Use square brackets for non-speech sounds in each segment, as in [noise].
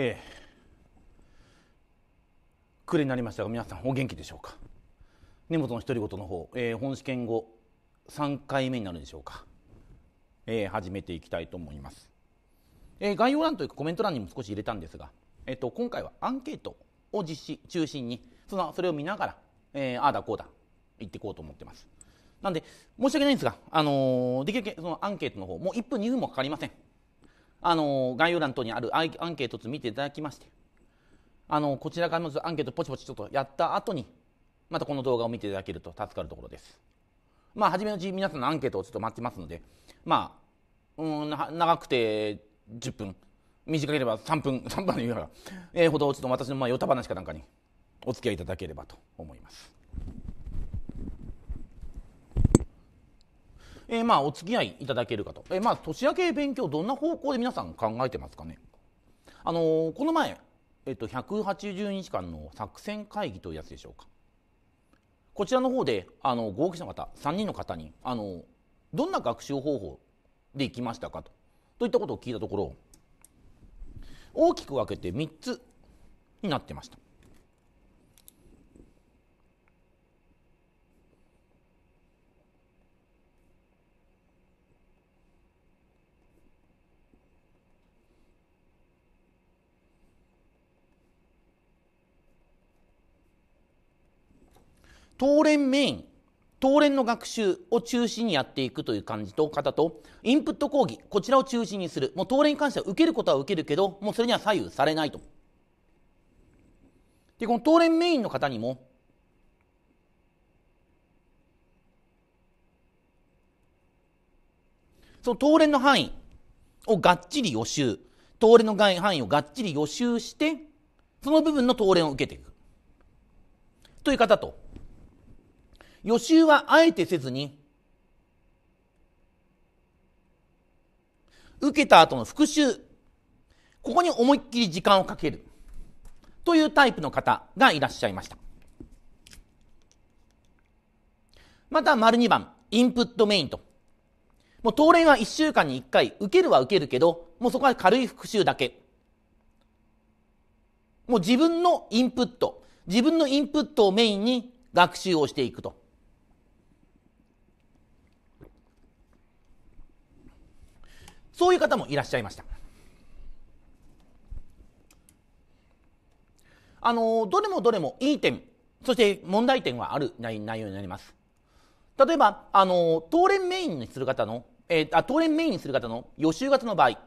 ええ暮れになりましたが皆さんお元気でしょうか根本の独り言の方、え本試験後3回目になるでしょうか、え始めていきたいと思います、え概要欄というかコメント欄にも少し入れたんですが、えっと、今回はアンケートを実施中心にそのそれを見ながら、えああだこうだ言っていこうと思ってますなんで申し訳ないんですが、あのできるだけそのアンケートの方もう1分2分もかかりませんあの概要欄等にあるアンケートを見ていただきましてあのこちらからまずアンケートポチポチちょっとやった後にまたこの動画を見ていただけると助かるところですまあ初めのうち皆さんのアンケートをちょっと待ってますのでまあうん長くて10分短ければ3分3 [laughs] 分の言うから、えー、ほどちょっと私のまあ与太話かなんかにお付き合いいただければと思いますえー、まあお付き合いいただけるかと、えー、まあ年明け勉強どんな方向で皆さん考えてますかねあのー、この前、えっと、180日間の作戦会議というやつでしょうかこちらの方であの合計者の方3人の方にあのどんな学習方法でいきましたかとといったことを聞いたところ大きく分けて3つになってました当連メイン当連の学習を中心にやっていくという感じと方とインプット講義こちらを中心にするもう当連に関しては受けることは受けるけどもうそれには左右されないとでこの当連メインの方にもその当連の範囲をがっちり予習当連の範囲をがっちり予習してその部分の当連を受けていくという方と予習はあえてせずに、受けた後の復習、ここに思いっきり時間をかけるというタイプの方がいらっしゃいました。また、丸2番、インプットメインと。もう当例は1週間に1回、受けるは受けるけど、もうそこは軽い復習だけ。もう自分のインプット、自分のインプットをメインに学習をしていくと。そういう方もいらっしゃいました。あのどれもどれもいい点そして問題点はある内容になります例えばあの当連メインにする方の、えー、あ当連メインにする方の予習型の場合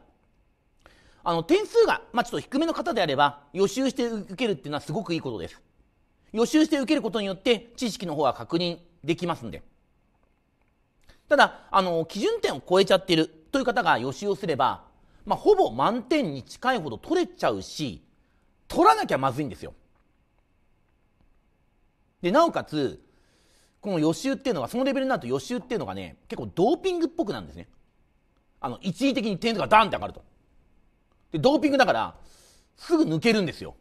あの点数が、まあ、ちょっと低めの方であれば予習して受けるっていうのはすごくいいことです予習して受けることによって知識の方は確認できますんでただあの基準点を超えちゃってるという方が予習をすれば、まあ、ほぼ満点に近いほど取れちゃうし取らなきゃまずいんですよ。でなおかつこの予習っていうのがそのレベルになると予習っていうのがね結構ドーピングっぽくなんですね。あの一時的に点数がダンって上がると。でドーピングだからすぐ抜けるんですよ。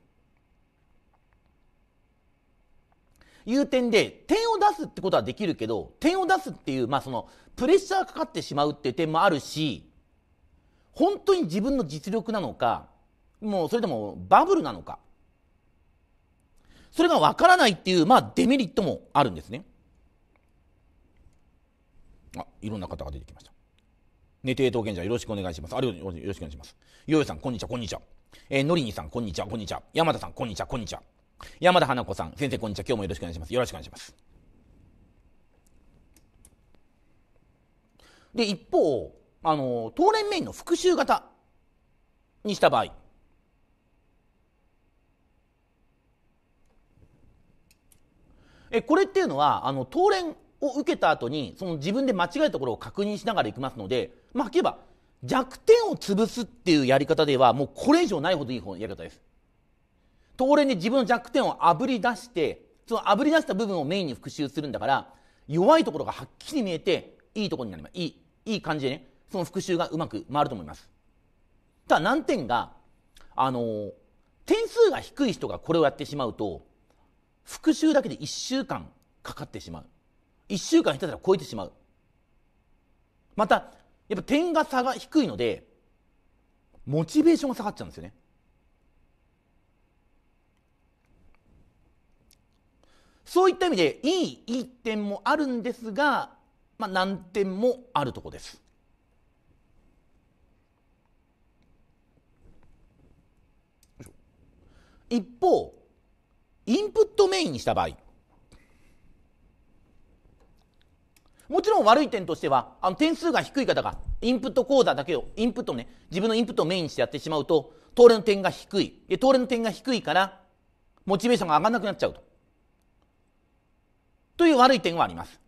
いう点で、点を出すってことはできるけど、点を出すっていう、まあその、プレッシャーがかかってしまうっていう点もあるし、本当に自分の実力なのか、もうそれともバブルなのか、それがわからないっていう、まあデメリットもあるんですね。あ、いろんな方が出てきました。寝て当権者よろしくお願いします。あうよろしくお願いします。よよさん、こんにちは、こんにちは。えー、のりにさん、こんにちは、こんにちは。山田さん、こんにちは、こんにちは。山田花子さん、先生こんにちは。今日もよろしくお願いします。よろしくお願いします。で、一方、あの、当連メインの復習型にした場合、えこれっていうのはあの当連を受けた後にその自分で間違えたところを確認しながら行きますのでまあ聞けば弱点を潰すっていうやり方ではもうこれ以上ないほどいいやり方です。当然ね、自分の弱点をあぶり出してそのあぶり出した部分をメインに復習するんだから弱いところがはっきり見えていいところになりますいいいい感じでねその復習がうまく回ると思いますただ難点があの点数が低い人がこれをやってしまうと復習だけで1週間かかってしまう1週間ひたすら超えてしまうまたやっぱ点が差が低いのでモチベーションが下がっちゃうんですよねそういった意味でいいいい点もあるんですが、まあ、難点もあるとこです。一方インプットメインにした場合もちろん悪い点としてはあの点数が低い方がインプット講座だけをインプットね自分のインプットをメインにしてやってしまうと通れの点が低いで東レの点が低いからモチベーションが上がらなくなっちゃうとという悪い点はあります。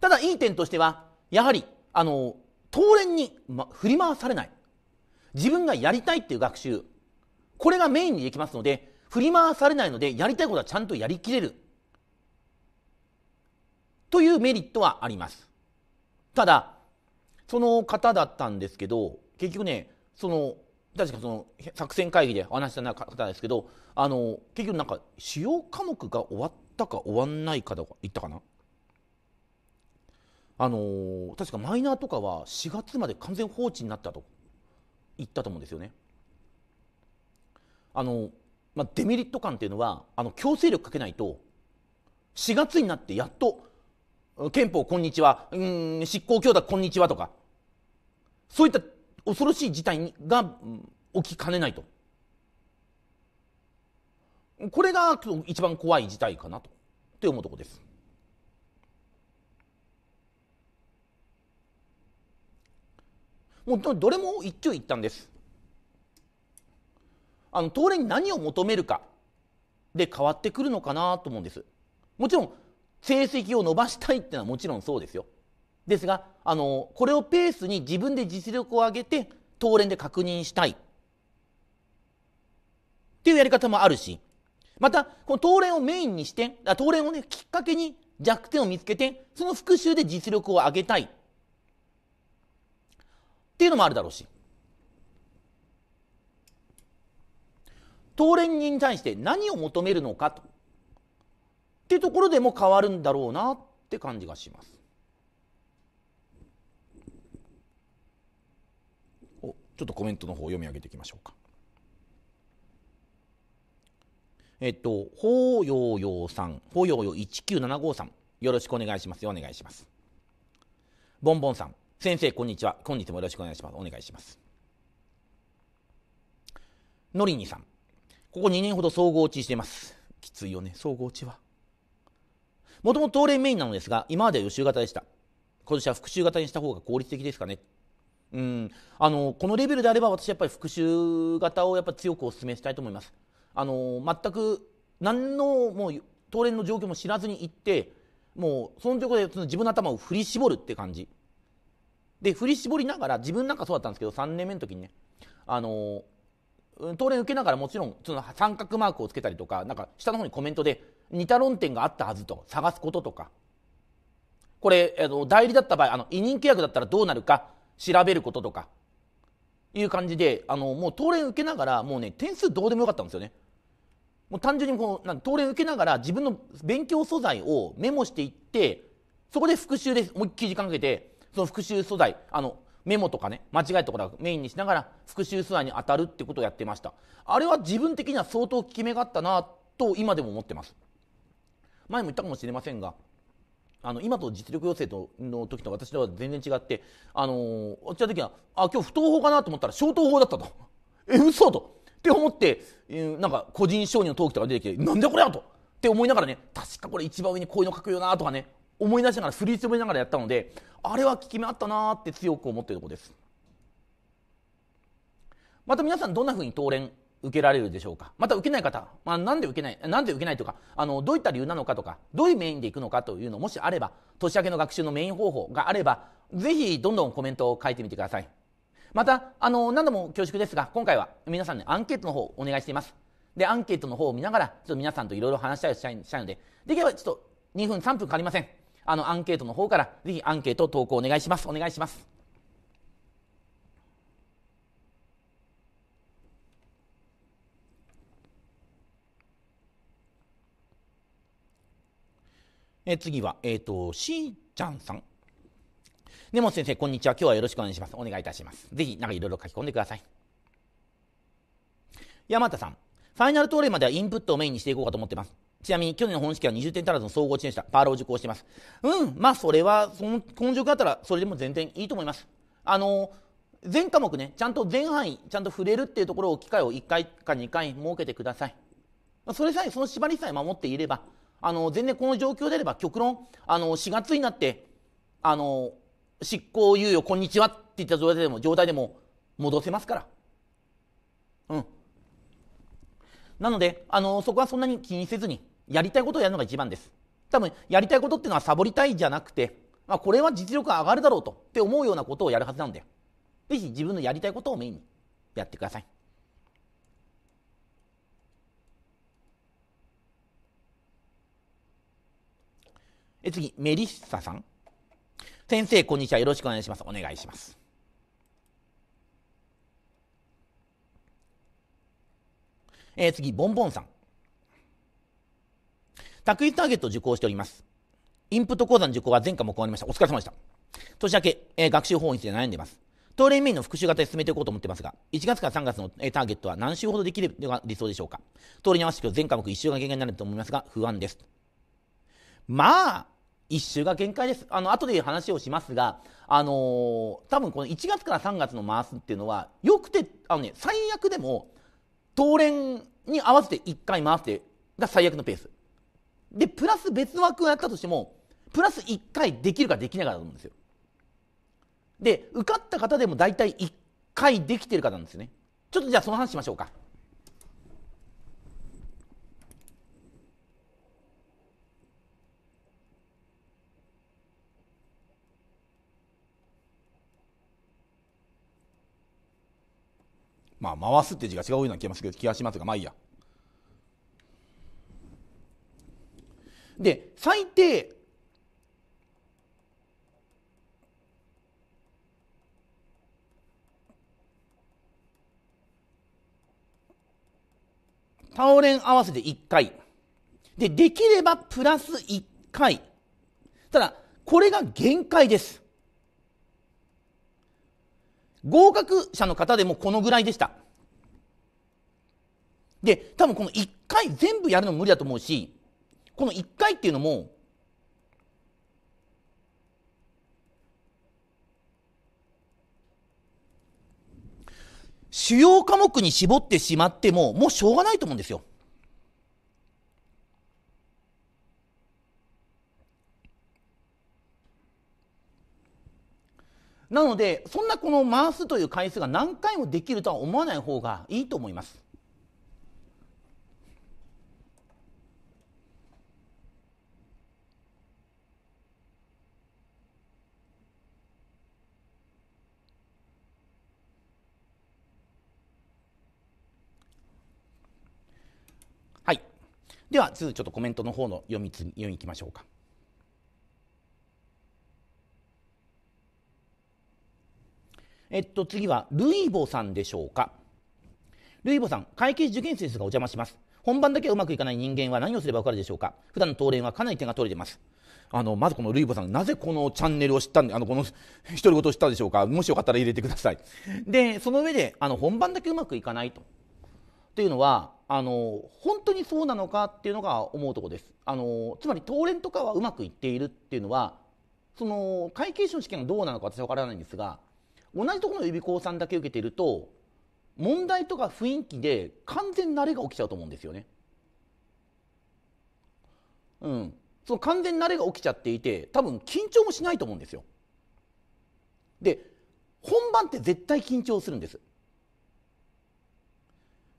ただいい点としては、やはり、あの、当連に、ま、振り回されない。自分がやりたいっていう学習。これがメインにできますので、振り回されないので、やりたいことはちゃんとやりきれる。というメリットはあります。ただ、その方だったんですけど、結局ね、その確かその作戦会議でお話した方ですけどあの結局なんか主要科目が終わったか終わんないかとか言ったかなあの確かマイナーとかは4月まで完全放置になったと言ったと思うんですよね。あのまあ、デメリット感っていうのはあの強制力かけないと4月になってやっと憲法こんにちはうん執行強打こんにちはとかそういった恐ろしい事態が起きかねないと。これが一番怖い事態かなとって思うとこです。もうどれも一長一短です。あの東レに何を求めるかで変わってくるのかなと思うんです。もちろん成績を伸ばしたいってのはもちろんそうですよ。ですがあのこれをペースに自分で実力を上げて当連で確認したいっていうやり方もあるしまたこの当連をメインにして当連をねきっかけに弱点を見つけてその復習で実力を上げたいっていうのもあるだろうし当連に対して何を求めるのかとっていうところでも変わるんだろうなって感じがします。ちょっとコメントの方を読み上げていきましょうか。えっと、ほうようようさん、ほうようよう1975さん、よろしくお願いしますよ、お願いします。ボンボンさん、先生、こんにちは。今日もよろしくお願いします。お願いします。のりにさん、ここ2年ほど総合落ちしています。きついよね、総合落ちは。もともと東連メインなのですが、今までは予習型でした。今年は復習型にした方が効率的ですかね。うん、あのこのレベルであれば私やっぱり復習型をやっぱ強くお勧めしたいと思います。あの全く何のもう当連の状況も知らずに行ってもうその状況で自分の頭を振り絞るって感じで振り絞りながら自分なんかそうだったんですけど3年目の時にねあの当連受けながらもちろんその三角マークをつけたりとかなんか下の方にコメントで似た論点があったはずと探すこととかこれ、えっと、代理だった場合あの委任契約だったらどうなるか調べることとかいう感じであのもう当連受けながらもうね点数どうでもよかったんですよね。もう単純にこうなん当連受けながら自分の勉強素材をメモしていってそこで復習で思いっきり時間かけてその復習素材あのメモとかね間違えたことはメインにしながら復習素材に当たるってことをやってましたあれは自分的には相当効き目があったなと今でも思ってます前も言ったかもしれませんがあの今と実力要請との時と私とは全然違ってあのー、落ちた時はあ今日不当法かなと思ったら消灯法だったとえ嘘とって思って、えなんか個人承認の登記とか出てきてなんでこれやとって思いながらね確かこれ一番上にこういうの書くよなとかね思い出しながらすりつぶりながらやったのであれは効き目あったなって強く思ってるところですまた皆さんどんなふうに当連受けられるでしょうかまた受けない方、まあ、なんで受けないなんで受けないとかあのどういった理由なのかとかどういうメインでいくのかというのもしあれば年明けの学習のメイン方法があればぜひどんどんコメントを書いてみてくださいまたあの何度も恐縮ですが今回は皆さんに、ね、アンケートの方をお願いしていますでアンケートの方を見ながらちょっと皆さんといろいろ話したりしたいのでできればちょっと2分3分かかりませんあのアンケートの方からぜひアンケート投稿お願いしますお願いしますえ次は、えっ、ー、と、しーちゃんさん。根本先生、こんにちは。今日はよろしくお願いします。お願いいたします。ぜひ、なんかいろいろ書き込んでください。山田さん。ファイナルトーレまではインプットをメインにしていこうかと思ってます。ちなみに去年の本式は20点足らずの総合値でした。パールを受講してます。うん、まあそれは、その根性があったらそれでも全然いいと思います。あの、全科目ね、ちゃんと全範囲、ちゃんと触れるっていうところを、機会を1回か2回設けてください。それさえ、その縛りさえ守っていれば、あの全然この状況であれば極論あの4月になってあの執行猶予こんにちはっていった状態でも状態でも戻せますからうんなのであのそこはそんなに気にせずにやりたいことをやるのが一番です多分やりたいことっていうのはサボりたいじゃなくて、まあ、これは実力が上がるだろうとって思うようなことをやるはずなんで是非自分のやりたいことをメインにやってくださいえ次、メリッサさん。先生、こんにちは。よろしくお願いします。お願いします。えー、次、ボンボンさん。卓一ターゲット受講しております。インプット講座の受講は前科も終わりました。お疲れ様でした。年明け、えー、学習法について悩んでいます。当連メインの復習型で進めていこうと思ってますが、1月から3月のターゲットは何週ほどできるのが理想でしょうか。通りに合わせて全科目1週が限界になると思いますが、不安です。まあ、1周が限界です。あの、後で話をしますが、あのー、多分この1月から3月の回すっていうのは、よくて、あのね、最悪でも、当連に合わせて1回回してが最悪のペース。で、プラス別枠をやったとしても、プラス1回できるかできないかだと思うんですよ。で、受かった方でも大体1回できてる方なんですよね。ちょっとじゃあその話しましょうか。まあ、回すって字が違うような気がす気がしますが、まあいいや。で、最低、倒れん合わせて1回。で、できればプラス1回。ただ、これが限界です。合格者の方でもこのぐらいでした。で、多分この1回全部やるの無理だと思うし、この1回っていうのも、主要科目に絞ってしまっても、もうしょうがないと思うんですよ。なのでそんなこの回すという回数が何回もできるとは思わない方がいいと思います。はい、では、ちょっとコメントの方の読み読みいきましょうか。えっと、次は、ルイボさんでしょうか。ルイボさん、会計受験生ですがお邪魔します。本番だけはうまくいかない人間は何をすればわかるでしょうか普段の答練はかなり手が取れてます。あの、まずこのルイボさん、なぜこのチャンネルを知ったんで、あの、この、[laughs] 独り言を知ったでしょうかもしよかったら入れてください。で、その上で、あの、本番だけうまくいかないと。というのは、あの、本当にそうなのかっていうのが思うとこです。あの、つまり答練とかはうまくいっているっていうのは、その、会計士の試験がどうなのか私はわからないんですが、同じところの予備校さんだけ受けてると問題とか雰囲気で完全慣れが起きちゃうと思うんですよね。うん、その完全慣れが起きちゃっていて多分緊張もしないと思うんですよ。で本番って絶対緊張するんです。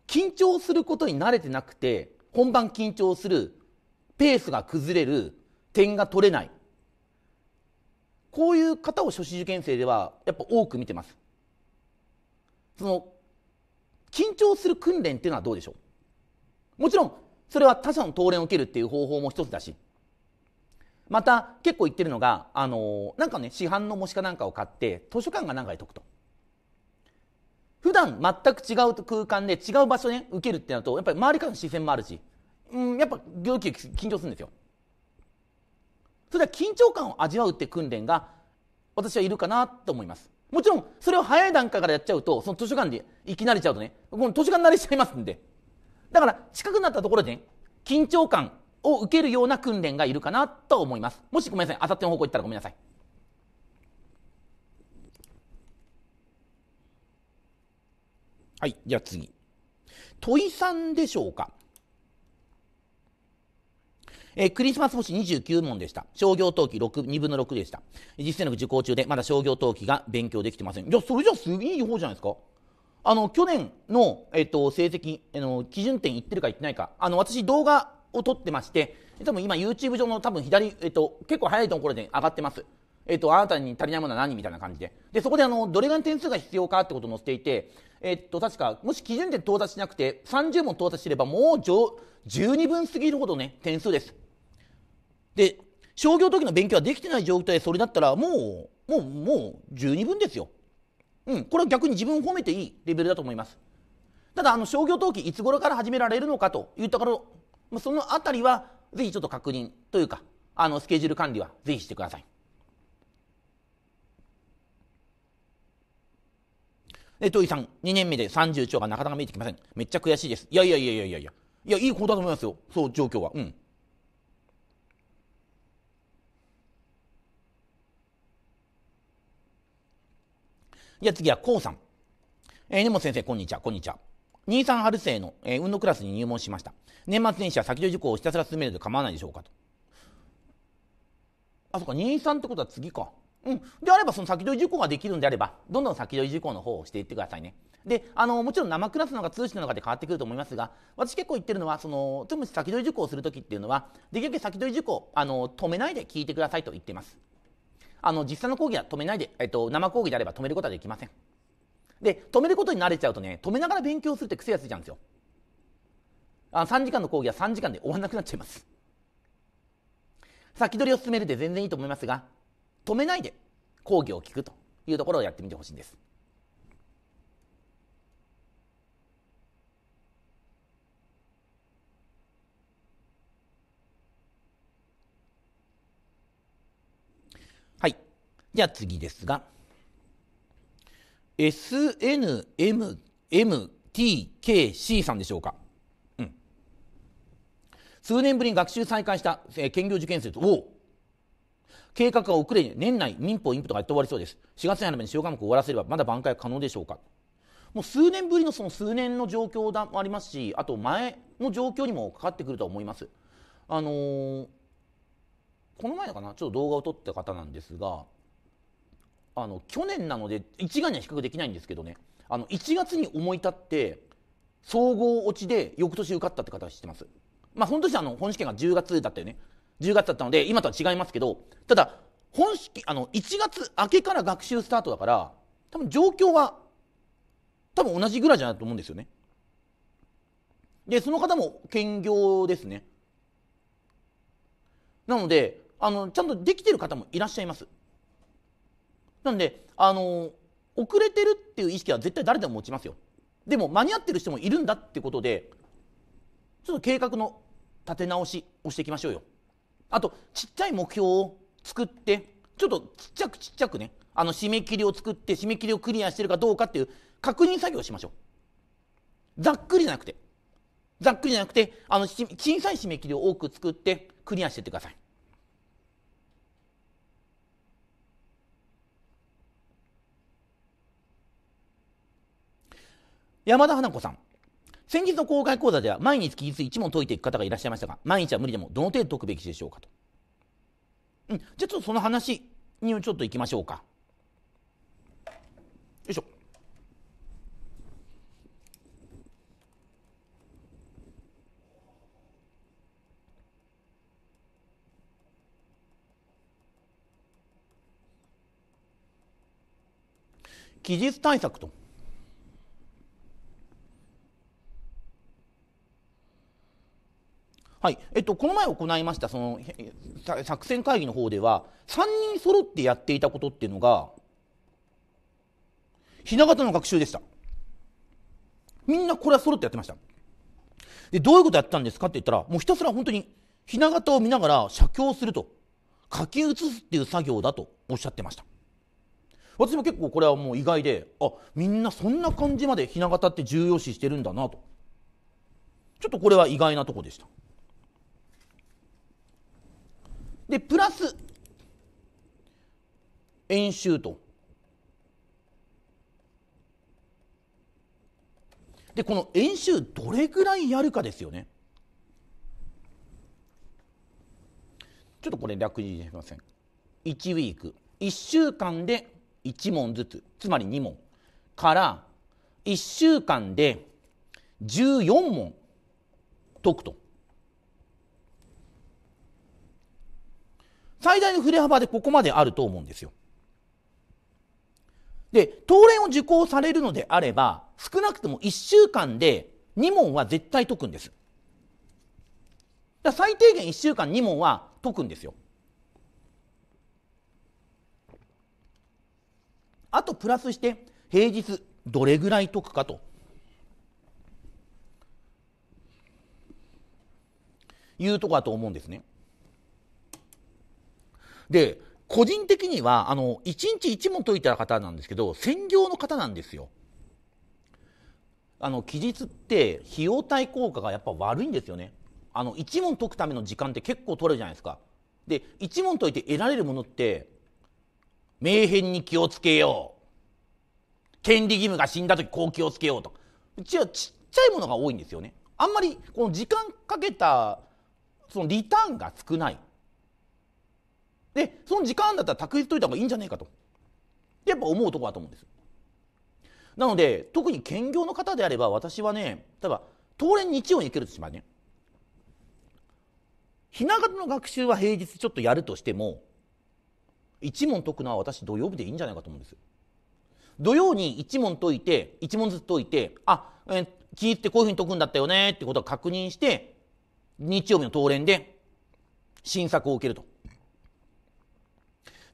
緊張することに慣れてなくて本番緊張するペースが崩れる点が取れないこういう方を初次受験生ではやっぱ多く見てますその緊張する訓練っていうのはどうでしょうもちろんそれは他者の登練を受けるっていう方法も一つだしまた結構言ってるのがあのなんかね市販の模試かなんかを買って図書館が何回解くと普段全く違う空間で違う場所で、ね、受けるってなるとやっぱり周りからの視線もあるし、うん、やっぱ病気緊張するんですよそれは緊張感を味わうって訓練が私はいるかなと思いますもちろんそれを早い段階からやっちゃうとその図書館でいき慣れちゃうとねこの図書館慣れしちゃいますんでだから近くなったところでね緊張感を受けるような訓練がいるかなと思いますもしごめんなさいあさっての方向行ったらごめんなさいはいじゃあ次問いさんでしょうかえー、クリスマス星29問でした。商業登記6、2分の6でした。実践力受講中で、まだ商業登記が勉強できてません。いや、それじゃすげえいい方じゃないですか。あの、去年の、えっ、ー、と、成績、あの、基準点いってるかいってないか。あの、私動画を撮ってまして、多分今 YouTube 上の多分左、えっ、ー、と、結構早いところで上がってます。えっ、ー、と、あなたに足りないものは何みたいな感じで。で、そこであの、どれぐらいの点数が必要かってことを載せていて、えっと、確か、もし基準点到達しなくて、30問到達すればもう上、12分過ぎるほどね、点数です。で商業時の勉強はできてない状態それだったらもうもうもう十二分ですよ。うん、これは逆に自分を褒めていいレベルだと思います。ただあの商業登記いつ頃から始められるのかといったところそのあたりはぜひちょっと確認というかあのスケジュール管理はぜひしてください。え、土井さん、2年目で30兆がなかなか見えてきません。めっちゃ悔しいです。いやいやいやいやいやいや。いや、いい方だと思いますよ。そう、状況は。うん。じゃあ次は、こうさん。えー、根本先生、こんにちは、こんにちは。23春生の、えー、運動クラスに入門しました。年末年始は先取り事項をひたすら進めると構わないでしょうかと。あ、そっか、23ってことは次か。うん。であれば、その先取り事項ができるんであれば、どんどん先取り事項の方をしていってくださいね。で、あの、もちろん生クラスなのか通信なのかで変わってくると思いますが、私結構言ってるのは、その、つむ先取り事項をするときっていうのは、できるだけ先取り事項、あの、止めないで聞いてくださいと言っています。あの実際の講義は止めないで、えっと、生講義であれば止めることはできませんで止めることに慣れちゃうとね止めながら勉強するって癖がついちゃうんですよあ3時間の講義は3時間で終わんなくなっちゃいます先取りを進めるで全然いいと思いますが止めないで講義を聞くというところをやってみてほしいんですじゃあ次ですが、SNMMTKC さんでしょうか。うん。数年ぶりに学習再開した、えー、兼業受験生と、おお計画が遅れ、年内民法、インプとかやって終わりそうです。4月になめに塩科目を終わらせれば、まだ挽回可能でしょうか。もう数年ぶりのその数年の状況だもありますし、あと前の状況にもかかってくるとは思います。あのー、この前のかな、ちょっと動画を撮った方なんですが、あの去年なので一概には比較できないんですけどねあの1月に思い立って総合落ちで翌年受かったって方は知ってます。まあ、その年あの本試験が10月だったよね。10月だったので今とは違いますけどただ本試験あの1月明けから学習スタートだから多分状況は多分同じぐらいじゃないと思うんですよね。でその方も兼業ですね。なのであのちゃんとできてる方もいらっしゃいます。なんで、あの遅れてるっていう意識は絶対誰でも持ちますよ。でも間に合ってる人もいるんだってことで、ちょっと計画の立て直しをしていきましょうよ。あと、ちっちゃい目標を作って、ちょっとちっちゃくちっちゃくね、あの締め切りを作って、締め切りをクリアしてるかどうかっていう確認作業をしましょう。ざっくりじゃなくて、ざっくりじゃなくて、あの小さい締め切りを多く作って、クリアしてってください。山田花子さん。先日の公開講座では毎日期日1問解いていく方がいらっしゃいましたが、毎日は無理でもどの程度解くべきでしょうかと。うん、じゃあちょっとその話にちょっといきましょうか。よいしょ。期日対策と。はい、えっと、この前行いました、その、作戦会議の方では、3人揃ってやっていたことっていうのが、ひな形の学習でした。みんなこれは揃ってやってました。で、どういうことやったんですかって言ったら、もうひたすら本当に、ひな形を見ながら写経すると、書き写すっていう作業だとおっしゃってました。私も結構これはもう意外で、あ、みんなそんな感じまでひな形って重要視してるんだなと。ちょっとこれは意外なとこでした。でプラス演習とでこの演習どれぐらいやるかですよねちょっとこれ略にしません1ウィーク1週間で1問ずつつまり2問から1週間で14問解くと最大の振れ幅でここまであると思うんですよ。で、当連を受講されるのであれば、少なくとも1週間で2問は絶対解くんです。だ最低限1週間2問は解くんですよ。あとプラスして平日どれぐらい解くかというとこだと思うんですね。で、個人的には、あの、一日一問解いた方なんですけど、専業の方なんですよ。あの、期日って費用対効果がやっぱ悪いんですよね。あの、一問解くための時間って結構取れるじゃないですか。で、一問解いて得られるものって、名変に気をつけよう。権利義務が死んだ時こう気をつけようとうちはちっちゃいものが多いんですよね。あんまりこの時間かけたそのリターンが少ない。でその時間だったら卓越といた方がいいんじゃねえかとやっぱ思うとこだと思うんですなので特に兼業の方であれば私はね例えば当連日曜に行けるとしまねひな形の学習は平日ちょっとやるとしても一問解くのは私土曜日でいいんじゃないかと思うんです土曜に一問解いて一問ずつ解いてあ、えー、気ってこういうふうに解くんだったよねってことを確認して日曜日の当連で新作を受けると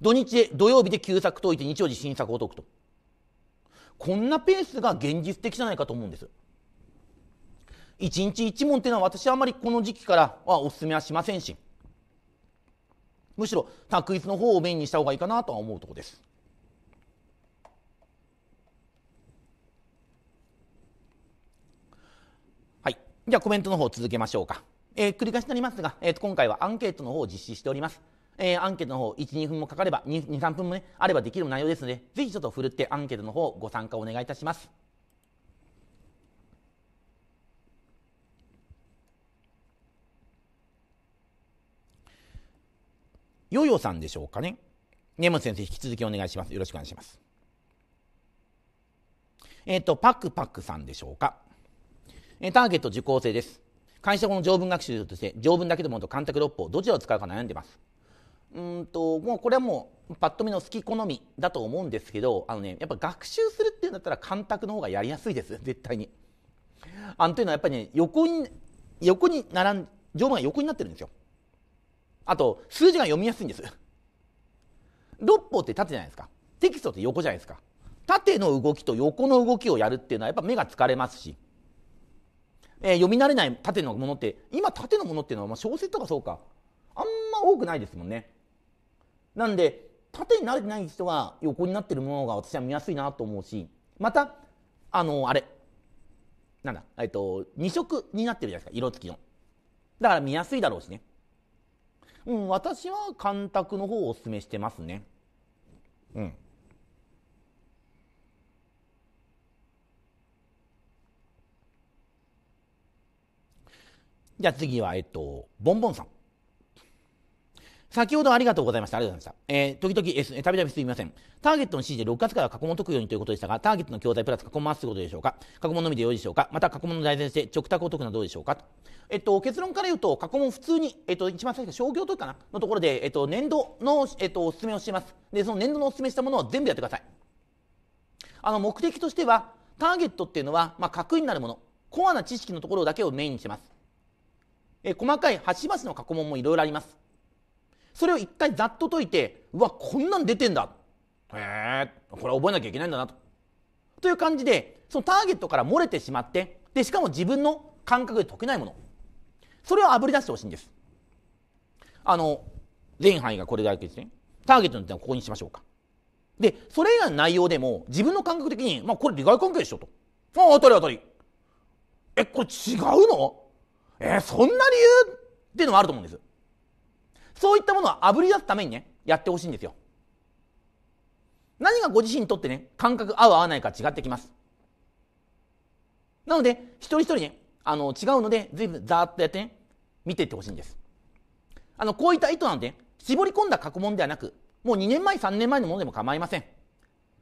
土日で土曜日で旧作解いて日曜日新作を解くとこんなペースが現実的じゃないかと思うんです一日一問っていうのは私はあまりこの時期からはおすすめはしませんしむしろ択一の方をメインにした方がいいかなとは思うとこですはいじゃあコメントの方続けましょうか、えー、繰り返しになりますが、えー、今回はアンケートの方を実施しておりますえー、アンケートの方12分もかかれば23分もねあればできる内容ですのでぜひちょっとふるってアンケートの方ご参加お願いいたします。ヨヨさんでしょうかね。根本先生、引き続きお願いします。よろしくお願いします。えっ、ー、と、パクパクさんでしょうか。えー、ターゲット受講生です。会社後の条文学習として、条文だけでもと干拓六法、どちらを使うか悩んでます。うんともうこれはもうパッと見の好き好みだと思うんですけどあのねやっぱ学習するっていうんだったら感覚の方がやりやすいです [laughs] 絶対にあのというのはやっぱりね横に横に並ん乗馬が横になってるんですよあと数字が読みやすいんです六法って縦じゃないですかテキストって横じゃないですか縦の動きと横の動きをやるっていうのはやっぱ目が疲れますし、えー、読み慣れない縦のものって今縦のものっていうのはま小説とかそうかあんま多くないですもんねなんで縦に慣れてない人が横になってるものが私は見やすいなと思うしまたあのあれなんだえっと2色になってるじゃないですか色付きのだから見やすいだろうしねうん私は干拓の方をおすすめしてますねうんじゃあ次はえっとボンボンさん先ほどありがとうございました。ありがとうございました。えー、時々、えたびたびすみません。ターゲットの指示で6月から過去問を解くようにということでしたが、ターゲットの教材プラス過去問を回すことでしょうか過去問のみでよいでしょうかまた過去問の大前提、直卓を解くのはどうでしょうかえっと、結論から言うと、過去問普通に、えっと、一番最初、商業というかなのところで、えっと、年度の、えっと、お勧めをしています。で、その年度のおすすめしたものを全部やってください。あの、目的としては、ターゲットっていうのは、まあ、核になるもの、コアな知識のところだけをメインにしてます。え細かい端々の過去問もいろいろあります。それを一回ざっと解いてうわこんなん出てんだへえこれ覚えなきゃいけないんだなと。という感じでそのターゲットから漏れてしまってでしかも自分の感覚で解けないものそれをあぶり出してほしいんです。あの全範囲がこれだけですね。ターゲットの点はここにしましょうか。で、それ以外の内容でも、自分の感覚的に、まあ、これ利害関係でしょと。ああ、当たり当たり。え、これ違うのえー、そんな理由っていうのもあると思うんです。そういったものはあぶり出すためにね、やってほしいんですよ。何がご自身にとってね、感覚合う合わないか違ってきます。なので、一人一人ね、あの、違うので、随分ざーっとやってね、見ていってほしいんです。あの、こういった意図なんで、絞り込んだ過去問ではなく、もう2年前、3年前のものでも構いません。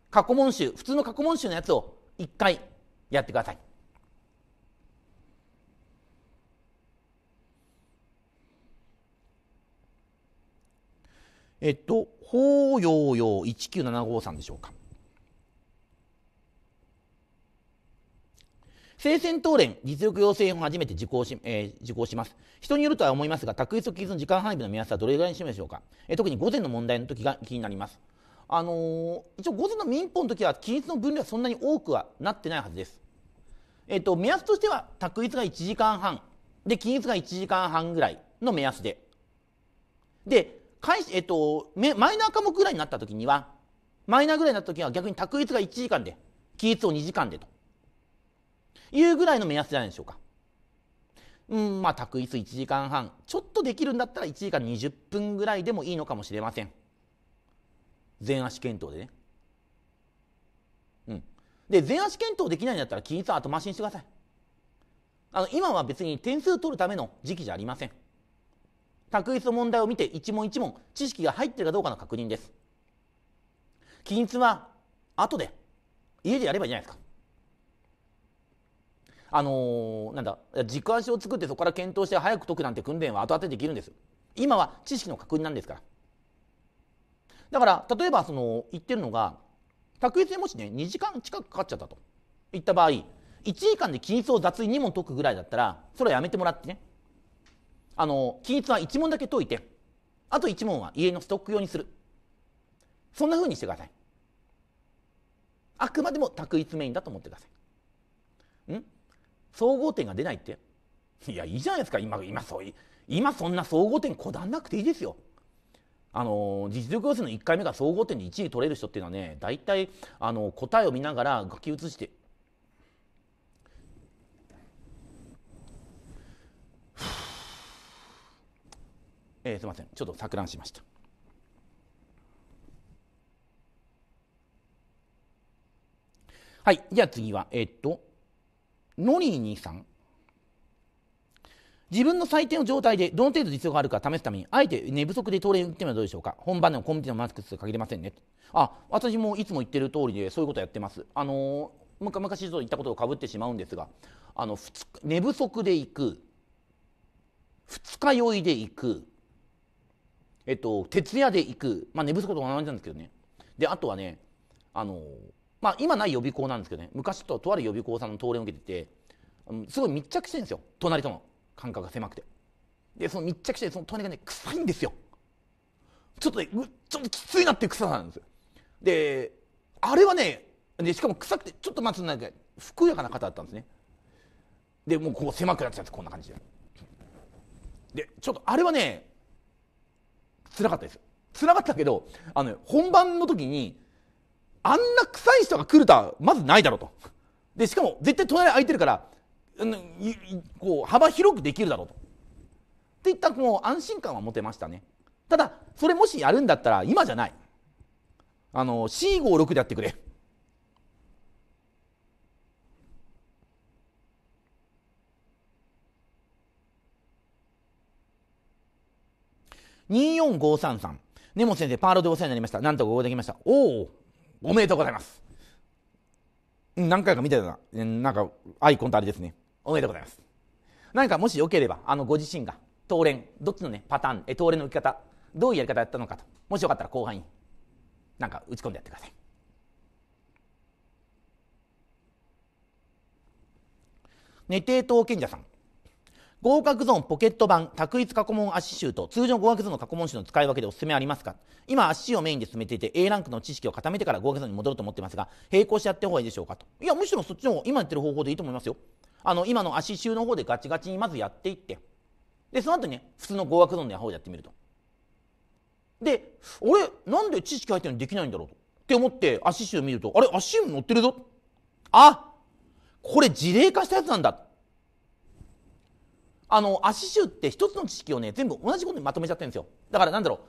過去問集、普通の過去問集のやつを1回やってください。えっと、法要要1975さんでしょうか。生鮮当連、実力要請を初めて受講し、えー、受講します。人によるとは思いますが、卓越と記述の時間配分の目安はどれぐらいにしでしょうか、えー、特に午前の問題の時が気になります。あのー、一応午前の民法の時は記述の分量はそんなに多くはなってないはずです。えっ、ー、と、目安としては、卓越が1時間半、で、記述が1時間半ぐらいの目安で。で、えっと、マイナー科目ぐらいになった時には、マイナーぐらいになった時は逆に択一が1時間で、起立を2時間でというぐらいの目安じゃないでしょうか。うん、まあ、択一1時間半。ちょっとできるんだったら1時間20分ぐらいでもいいのかもしれません。全足検討でね。うん。で、全足検討できないんだったら、均一は後回しにしてください。あの、今は別に点数取るための時期じゃありません。択一の問題を見て一問一問知識が入ってるかどうかの確認です均一は後で家でやればいいじゃないですかあのー、なんだ軸足を作ってそこから検討して早く解くなんて訓練は後当てできるんです今は知識の確認なんですからだから例えばその言ってるのが卓越でもしね2時間近くかかっちゃったといった場合1時間で均一を雑に2問解くぐらいだったらそれはやめてもらってねあの記述は1問だけ解いてあと1問は家のストック用にするそんなふうにしてくださいあくまでも択一メインだと思ってくださいん総合点が出ないっていやいいじゃないですか今今そうい今そんな総合点こだわんなくていいですよあの実力予選の1回目が総合点で1位取れる人っていうのはね大体あの答えを見ながら書き写してえー、すみませんちょっと錯乱しました。はい、じゃあ次は、えー、っと、ノリー兄さん。自分の採点の状態でどの程度実用があるか試すために、あえて寝不足でトレーニってみはどうでしょうか本番でもコンビニのマスク数限りませんね。あ、私もいつも言ってる通りでそういうことやってます。あのー、昔と言ったことをかぶってしまうんですが、あの、寝不足で行く、二日酔いで行く、えっと、徹夜で行く、まあ、寝不足と同じなんですけどねであとはねあの、まあ、今ない予備校なんですけどね昔ととある予備校さんの登りを受けてて、すごい密着してるんですよ隣との間隔が狭くてでその密着してその隣がね臭いんですよちょっとねちょっときついなっていう臭さなんですであれはねでしかも臭くてちょっとまずなんかふくやかな方だったんですねでもうこう狭くなっちゃうんですこんな感じででちょっとあれはねらかったですらかったけどあの、本番の時にあんな臭い人が来るとはまずないだろうとでしかも絶対隣空いてるからこう幅広くできるだろうとっていったもう安心感は持てましたねただそれもしやるんだったら今じゃないあの C56 でやってくれ24533。根本先生、パールでお世話になりました。なんとか応募できました。おお、おめでとうございます。何回か見てたな。なんか、アイコンとあれですね。おめでとうございます。何かもしよければ、あの、ご自身が、当連、どっちのね、パターン、え当連の受け方、どういうやり方やったのかと、もしよかったら後半に、なんか打ち込んでやってください。寝て当賢者さん。合格ゾーンポケット版、択一過去問足集と通常合格ゾーンの過去問集の使い分けでおすすめありますか今、足をメインで進めていて A ランクの知識を固めてから合格ゾーンに戻ると思ってますが、並行してやって方がいいでしょうかと。いや、むしろそっちの方、今やってる方法でいいと思いますよ。あの、今の足集の方でガチガチにまずやっていって、で、その後にね、普通の合格ゾーンの方でやってみると。で、俺、なんで知識入ってるのにできないんだろうと。って思って足集見ると、あれ、足集乗ってるぞ。あこれ事例化したやつなんだ。あの足臭って一つの知識をね全部同じことにまとめちゃってるんですよだからなんだろ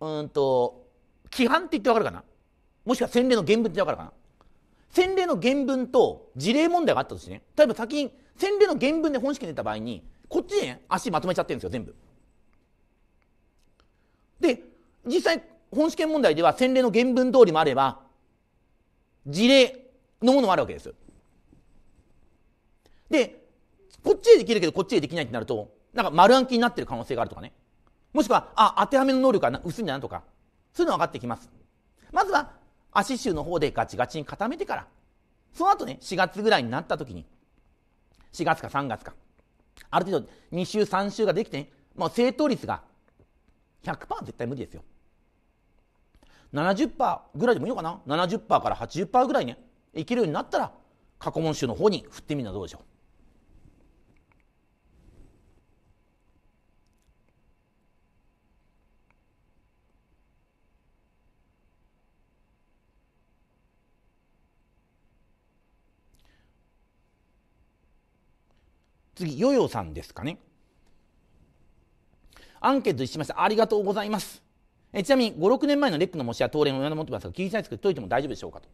ううんと規範って言ってわかるかなもしくは洗礼の原文ってわかるかな洗礼の原文と事例問題があったとしてね例えば先に洗礼の原文で本式出た場合にこっちでね足まとめちゃってるんですよ全部で実際本試験問題では洗礼の原文通りもあれば事例のものもあるわけですでこっちでできるけどこっちでできないってなると、なんか丸暗記になってる可能性があるとかね。もしくは、あ、当てはめの能力が薄いんだなとか、そういうの分かってきます。まずは、足臭の方でガチガチに固めてから、その後ね、4月ぐらいになった時に、4月か3月か、ある程度2週3週ができて、ね、もう正答率が100%絶対無理ですよ。70%ぐらいでもいいのかな ?70% から80%ぐらいね、いけるようになったら、過去問集の方に振ってみるのはどうでしょう。次、ヨヨさんですかね。アンケートしました。ありがとうございます。えちなみに、5、6年前のレックの模試は当連を読んで持ってますが、聞きたいですけど、解いても大丈夫でしょうかと。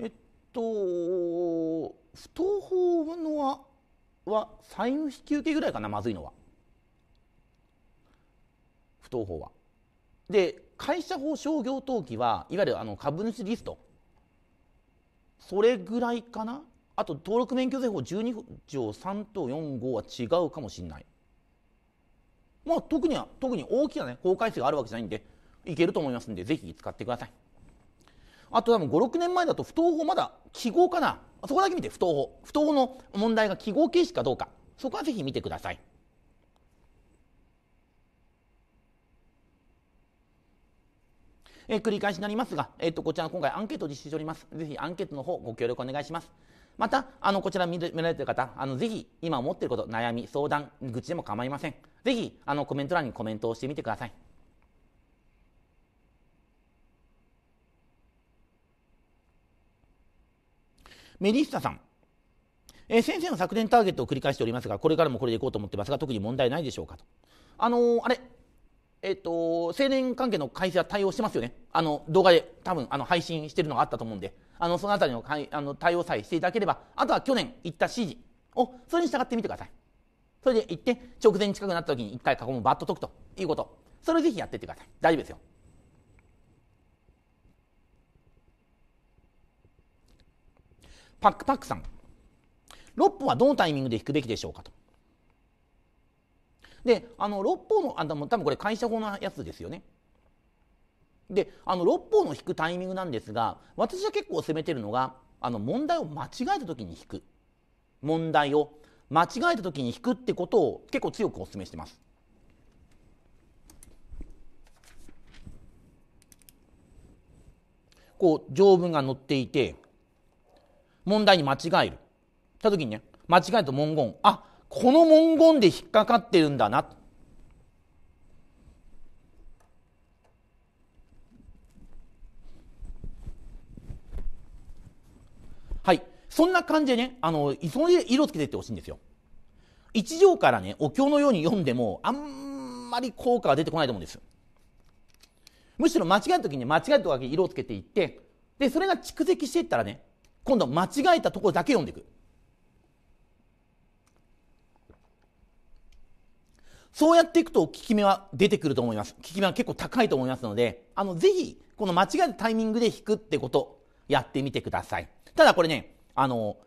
えっと、不登法のは、は債務引き受けぐらいかな、まずいのは。不登法は。で、会社法商業登記は、いわゆるあの株主リスト。それぐらいかなあと登録免許税法12条3と4号は違うかもしれない。まあ特には特に大きなね法改正があるわけじゃないんでいけると思いますんでぜひ使ってください。あと多分56年前だと不当法まだ記号かなそこだけ見て不当法不当法の問題が記号形式かどうかそこはぜひ見てください。え繰り返しになりますが、えっとこちら今回アンケートを実施しております。ぜひアンケートの方ご協力お願いします。またあのこちら見られている方あのぜひ今思っていること悩み相談愚痴でも構いませんぜひあのコメント欄にコメントをしてみてくださいメリッサさんえ先生の昨年ターゲットを繰り返しておりますがこれからもこれでいこうと思ってますが特に問題ないでしょうかとあのー、あれえっと、青年関係の会社対応してますよね。あの、動画で多分、あの、配信してるのがあったと思うんで、あの、そのあたりのかいあの対応さえしていただければ、あとは去年行った指示を、それに従ってみてください。それで行って、直前近くなった時に一回囲むバッと解くということ。それをぜひやっていってください。大丈夫ですよ。パックパックさん。6本はどのタイミングで引くべきでしょうかと。であの六方のあ多分これ会社法のやつですよね。であの六方の引くタイミングなんですが私は結構攻めてるのがあの問題を間違えた時に引く問題を間違えた時に引くってことを結構強くお勧めしてます。こう条文が載っていて問題に間違えるた時にね間違えた文言あこの文言で引っかかってるんだな。はい。そんな感じでね、あの、その色つけていってほしいんですよ。一条からね、お経のように読んでも、あんまり効果が出てこないと思うんです。むしろ間違えた時に間違えた時に色をつけていって、で、それが蓄積していったらね、今度間違えたところだけ読んでいく。そうやっていくと効き目は出てくると思います。効き目は結構高いと思いますので、あの、ぜひ、この間違えたタイミングで弾くってこと、やってみてください。ただこれね、あの、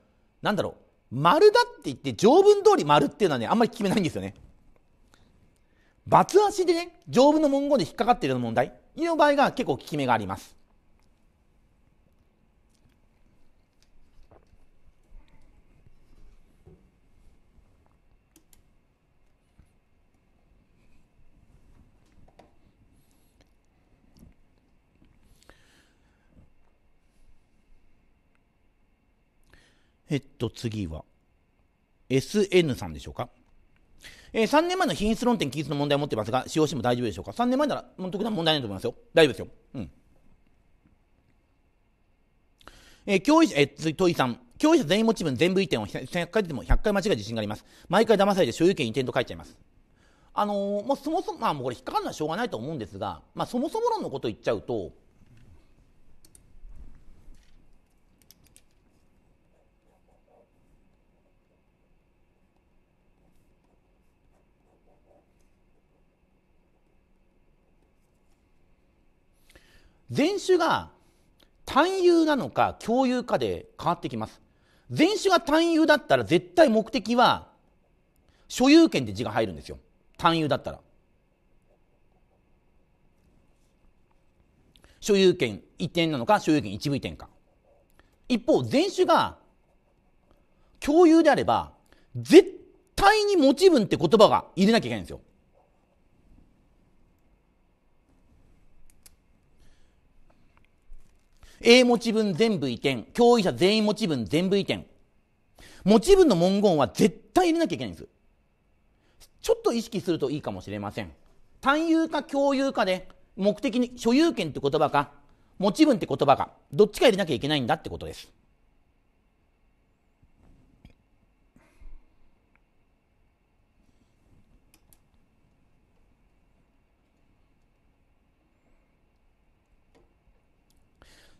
なんだろう、丸だって言って、条文通り丸っていうのはね、あんまり効き目ないんですよね。ツ足でね、条文の文言で引っかかっているような問題の場合が結構効き目があります。えっと、次は。SN さんでしょうか。えー、3年前の品質論点禁止の問題を持ってますが、使用しても大丈夫でしょうか ?3 年前なら、もう特段問題ないと思いますよ。大丈夫ですよ。うん。えー、教員者、えー、問いさん。教育者全員持ち分全部移転を100回でも100回間違い自信があります。毎回騙されて所有権移転と書いちゃいます。あのー、もうそもそも、まあもうこれ引っかかるのはしょうがないと思うんですが、まあそもそも論のことを言っちゃうと、前種が単有なのか共有かで変わってきます。前種が単有だったら絶対目的は所有権で字が入るんですよ。単有だったら。所有権移転なのか所有権一部移転か。一方、前種が共有であれば、絶対に持ち分って言葉が入れなきゃいけないんですよ。A 持ち分全部移転、共有者全員持ち分全部移転。持ち分の文言は絶対入れなきゃいけないんです。ちょっと意識するといいかもしれません。単有か共有かで、目的に所有権って言葉か、持ち分って言葉か、どっちか入れなきゃいけないんだってことです。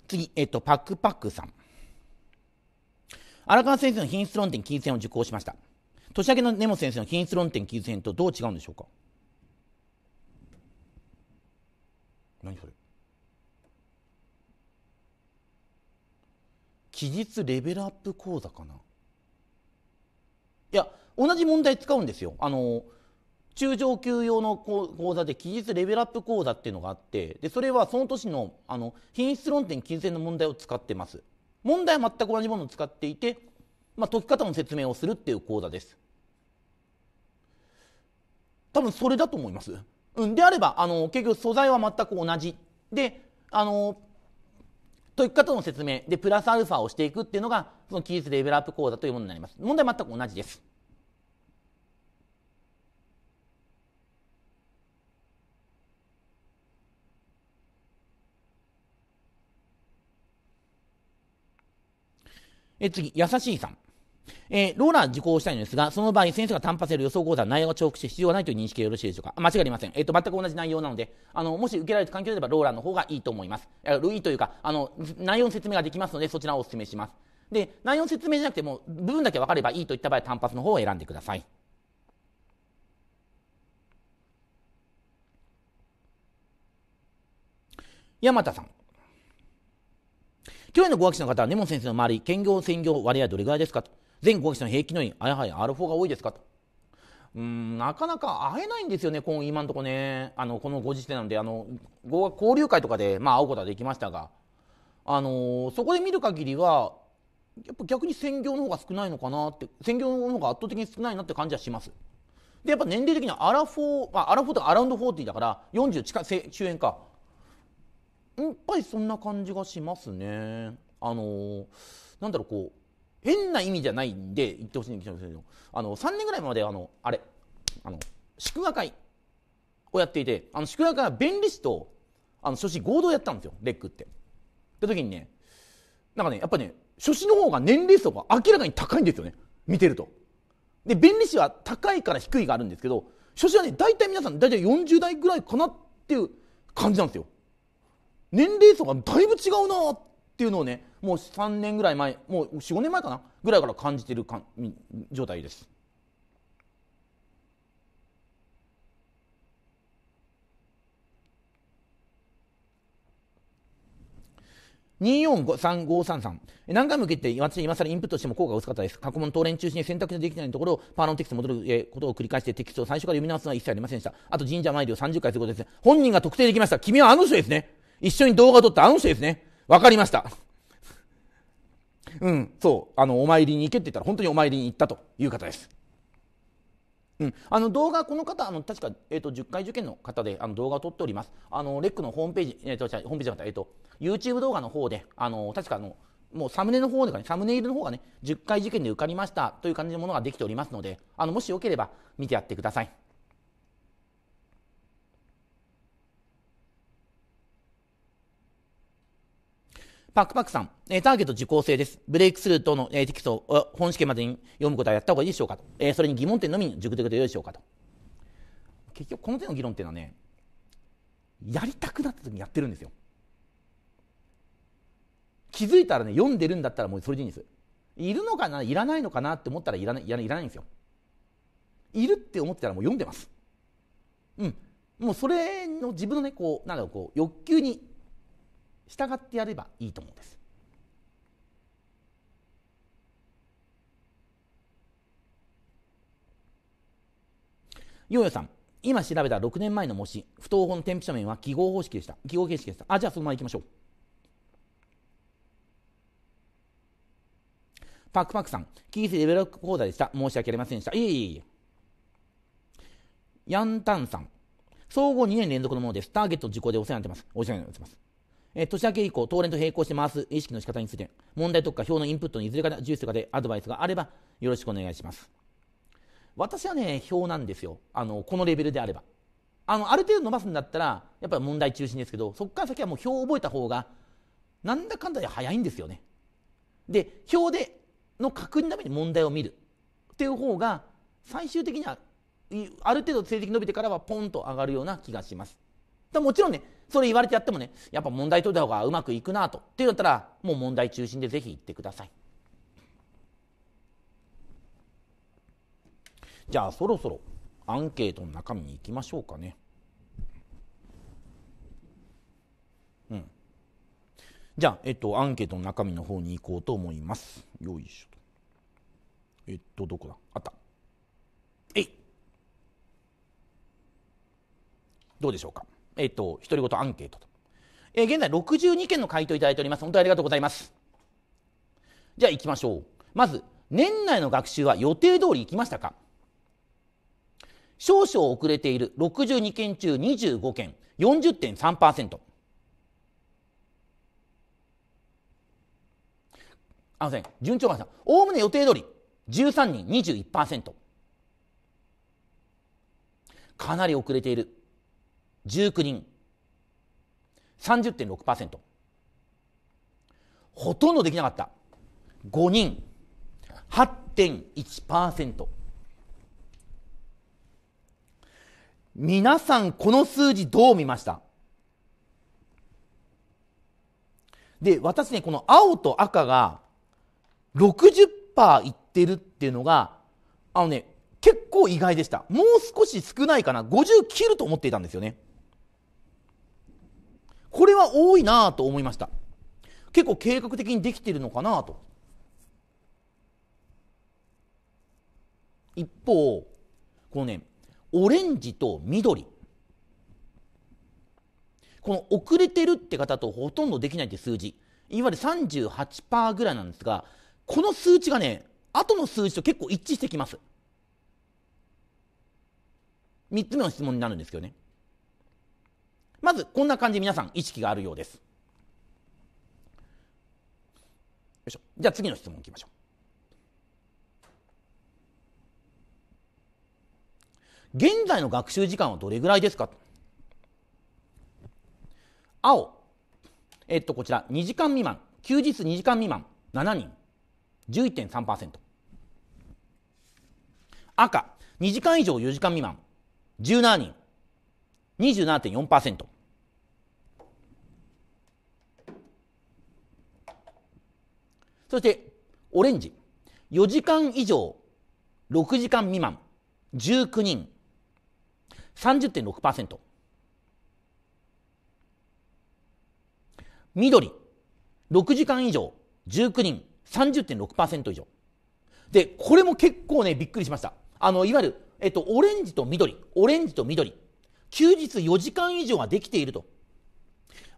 次、えっと、パクパクさん。荒川先生の品質論点金銭を受講しました。年明けの根本先生の品質論点金銭とどう違うんでしょうか何それ期日レベルアップ講座かないや同じ問題使うんですよあの中上級用の講座で期日レベルアップ講座っていうのがあってでそれはその年のあの品質論点金銭の問題を使ってます問題は全く同じものを使っていて、まあ、解き方の説明をするっていう講座です多分それだと思います、うん、であればあの結局素材は全く同じであの解き方の説明でプラスアルファをしていくっていうのがその期日レベルアップ講座というものになります問題は全く同じですえ次、優しいさん。えー、ローラー受講したいのですが、その場合、先生が単発やる予想講座内容が重複して必要ないという認識でよろしいでしょうか間違いありません。えっ、ー、と、全く同じ内容なので、あの、もし受けられる環境であれば、ローラーの方がいいと思います。いいというか、あの、内容の説明ができますので、そちらをお勧めします。で、内容の説明じゃなくても、部分だけ分かればいいといった場合、単発の方を選んでください。山田さん。去年の5学期の方は根本先生の周り、兼業、専業割合どれぐらいですかと。全5学期の平均のようあやはり R4 が多いですかと。うん、なかなか会えないんですよね、今のとこね。あの、このご時世なんで、あの、交流会とかで、まあ、会うことはできましたが、あのそこで見る限りは、やっぱ逆に専業の方が少ないのかなって、専業の方が圧倒的に少ないなって感じはします。で、やっぱ年齢的にはアラフォー、まあ、アラフォーとかアラウンド40だから、40近い、周辺か。やっぱりそんな感じがしますね。あのー、なんだろう、こう、変な意味じゃないんで言ってほしいんですけど、あの、3年ぐらいまで、あの、あれ、あの、祝賀会をやっていて、あの、祝賀会は弁理士と、あの、書士合同やったんですよ、レックって。って時にね、なんかね、やっぱね、書士の方が年齢層が明らかに高いんですよね、見てると。で、弁理士は高いから低いがあるんですけど、書士はね、大体皆さん、大体40代ぐらいかなっていう感じなんですよ。年齢層がだいぶ違うなっていうのをねもう3年ぐらい前もう45年前かなぐらいから感じてるか状態です。243533何回も受けて私今更インプットしても効果が薄かったです過去問答練中心に選択できないところをパーロンテキストに戻ることを繰り返してテキストを最初から読み直すのは一切ありませんでしたあと神社参りを30回することです本人が特定できました君はあの人ですね一緒に動画撮ったあの人ですね。わかりました。うん、そう、あの、お参りに行けって言ったら、本当にお参りに行ったという方です。うん、あの動画、この方、あの確か、えーと、10回受験の方であの動画を撮っております、あのレックのホームページ、えーと、ホームページえーと、YouTube 動画の方で、あの確かあの、もうサムネの方でかね、サムネイルの方がね、10回受験で受かりましたという感じのものができておりますので、あのもしよければ見てやってください。パクパクさん、えー、ターゲット受講生です。ブレイクスルーとの、えー、テキストを本試験までに読むことはやった方がいいでしょうかと。えー、それに疑問点のみに熟読でよいでしょうかと。結局この手の議論っていうのはね、やりたくなった時にやってるんですよ。気づいたらね、読んでるんだったらもうそれでいいんです。いるのかないらないのかなって思ったらいらないいらないんですよ。いるって思ってたらもう読んでます。うん。もうそれの自分のね、こう、なんだろう、こう、欲求に従ってやればいいと思うんです。ヨーヨーさん、今調べた6年前の模試、不等の添付書面は記号方式でした。記号形式でした。あ、じゃあそのまま行きましょう。パックパックさん、キースレベルアップ講座でした。申し訳ありませんでした。いえいえいえ。ヤンタンさん、総合2年連続のものです。ターゲット受講でお世話になってます。お世話になってます。え年明け以降、東連と並行して回す意識の仕方について、問題とか表のインプットのいずれかで重視とかでアドバイスがあれば、よろしくお願いします。私はね、表なんですよ。あの、このレベルであれば。あの、ある程度伸ばすんだったら、やっぱり問題中心ですけど、そこから先はもう表を覚えた方が、なんだかんだで早いんですよね。で、表での確認のために問題を見るっていう方が、最終的には、ある程度成績伸びてからはポンと上がるような気がします。だもちろんね、それ言われてやってもねやっぱ問題解いた方がうまくいくなとっていうんだったらもう問題中心でぜひ言ってくださいじゃあそろそろアンケートの中身に行きましょうかねうんじゃあ、えっと、アンケートの中身の方に行こうと思いますよいしょとえっとどこだあったえいどうでしょうかえっ、ー、と、独り言アンケートと。えー、現在62件の回答いただいております。本当にありがとうございます。じゃあ行きましょう。まず、年内の学習は予定通り行きましたか少々遅れている62件中25件、40.3%。あません、順調がさん、おおむね予定通り、13人21%。かなり遅れている19人30.6%ほとんどできなかった5人8.1%皆さんこの数字どう見ましたで私ねこの青と赤が60%いってるっていうのがあのね結構意外でしたもう少し少ないかな50切ると思っていたんですよねこれは多いなと思いました結構計画的にできているのかなと一方このねオレンジと緑この遅れてるって方とほとんどできないって数字いわゆる38%ぐらいなんですがこの数値がね後の数字と結構一致してきます3つ目の質問になるんですけどねまずこんな感じ皆さん意識があるようですよいしょじゃあ次の質問いきましょう現在の学習時間はどれぐらいですか青えっとこちら2時間未満休日2時間未満7人11.3%赤2時間以上4時間未満17人27.4%そしてオレンジ4時間以上6時間未満19人30.6%緑6時間以上19人30.6%以上でこれも結構ねびっくりしましたあのいわゆる、えっと、オレンジと緑オレンジと緑休日4時間以上ができていると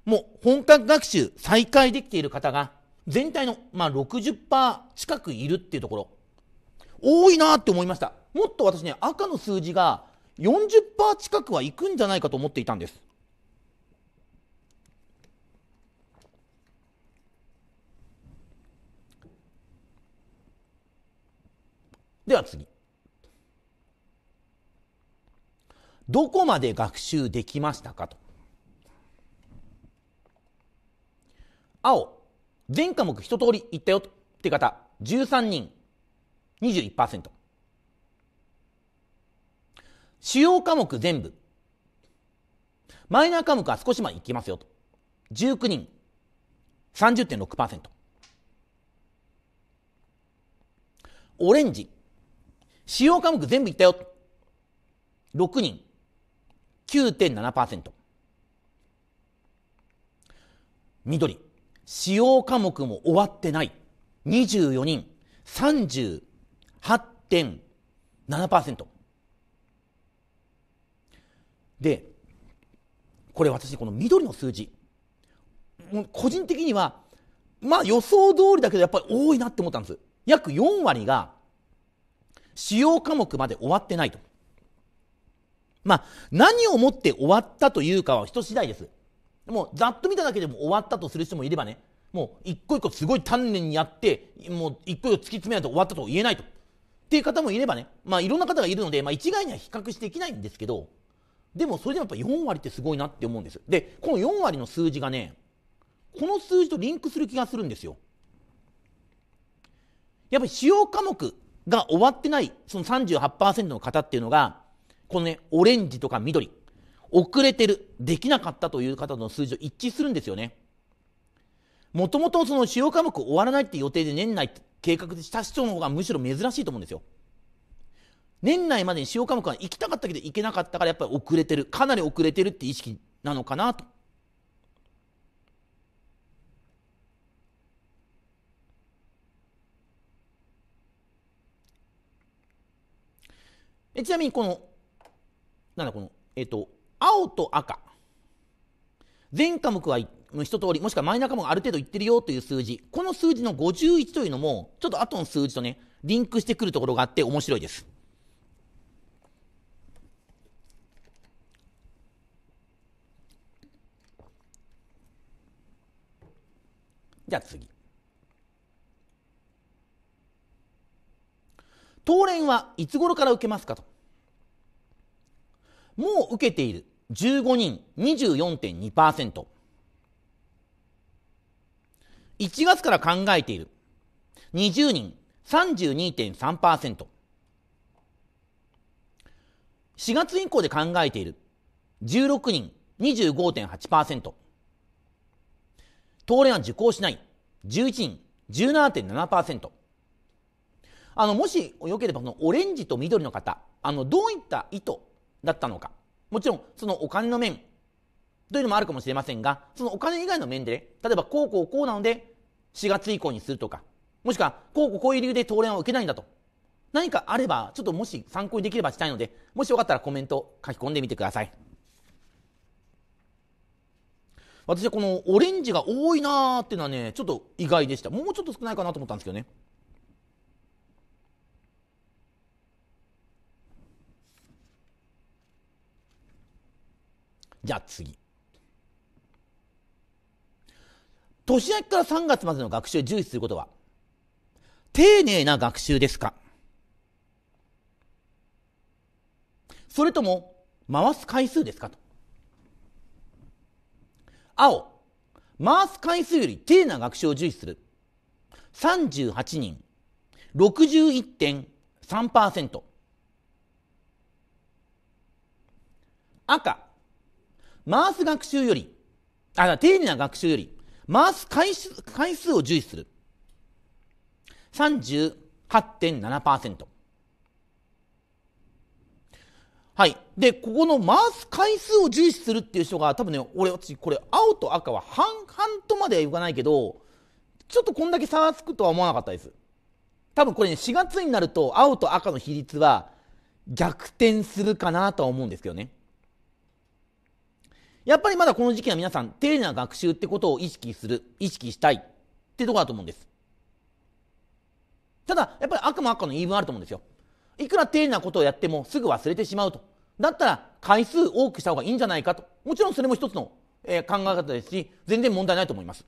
もう本格学習再開できている方が全体の、まあ、60%近くいるっていうところ多いなって思いましたもっと私ね赤の数字が40%近くはいくんじゃないかと思っていたんですでは次どこまで学習できましたかと青全科目一通りいったよって方13人21%主要科目全部マイナー科目は少しまでいきますよと19人30.6%オレンジ主要科目全部いったよ6人9.7%緑使用科目も終わってない24人38.7%でこれ私この緑の数字個人的にはまあ予想通りだけどやっぱり多いなって思ったんです約4割が使用科目まで終わってないとまあ何をもって終わったというかは人次第ですもうざっと見ただけでも終わったとする人もいればねもう一個一個すごい丹念にやってもう一個一個突き詰めないと終わったと言えないとっていう方もいればねまあいろんな方がいるので、まあ、一概には比較してできないんですけどでもそれでもやっぱ4割ってすごいなって思うんですでこの4割の数字がねこの数字とリンクする気がするんですよやっぱり主要科目が終わってないその38%の方っていうのがこのねオレンジとか緑遅れてる、できなかったという方の数字と一致するんですよね。もともとその主要科目終わらないって予定で年内計画した市長の方がむしろ珍しいと思うんですよ。年内までに主要科目は行きたかったけど行けなかったからやっぱり遅れてる、かなり遅れてるって意識なのかなと。ちなみにこの、なんだこの、えっ、ー、と、青と赤全科目は一通りもしくはマイナ科目ある程度いってるよという数字この数字の51というのもちょっと後の数字とねリンクしてくるところがあって面白いですじゃあ次当連はいつ頃から受けますかともう受けている15人24.2%。1月から考えている20人32.3%。4月以降で考えている16人25.8%。当連は受講しない11人17.7%。あの、もしよければ、このオレンジと緑の方、あの、どういった意図だったのかもちろんそのお金の面というのもあるかもしれませんがそのお金以外の面で、ね、例えばこうこうこうなので4月以降にするとかもしくはこうこうこういう理由で当連は受けないんだと何かあればちょっともし参考にできればしたいのでもしよかったらコメント書き込んでみてください私はこのオレンジが多いなーっていうのはねちょっと意外でしたもうちょっと少ないかなと思ったんですけどねじゃあ次。年明けから3月までの学習を重視することは、丁寧な学習ですかそれとも、回す回数ですかと。青、回す回数より丁寧な学習を重視する。38人、61.3%。赤、回す学習より、あ、丁寧な学習より、回す回数回数を重視する。38.7%。はい。で、ここの回す回数を重視するっていう人が、多分ね、俺、私、これ、青と赤は半々とまではいかないけど、ちょっとこんだけ差がつくとは思わなかったです。多分これね、4月になると、青と赤の比率は逆転するかなとは思うんですけどね。やっぱりまだこの時期は皆さん、丁寧な学習ってことを意識する、意識したいってとこだと思うんです。ただ、やっぱり悪も悪の言い分あると思うんですよ。いくら丁寧なことをやってもすぐ忘れてしまうと。だったら回数多くした方がいいんじゃないかと。もちろんそれも一つの、え考え方ですし、全然問題ないと思います。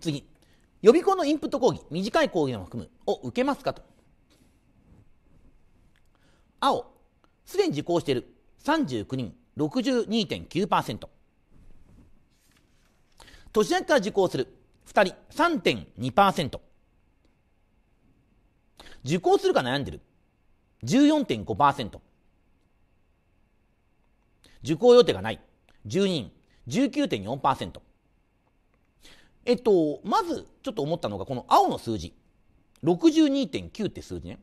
次。予備校のインプット講義、短い講義を含むを受けますかと。青、すでに受講している39人62.9%。年明けから受講する2人3.2%。受講するか悩んでる14.5%。受講予定がない12人19.4%。えっと、まずちょっと思ったのが、この青の数字。62.9って数字ね。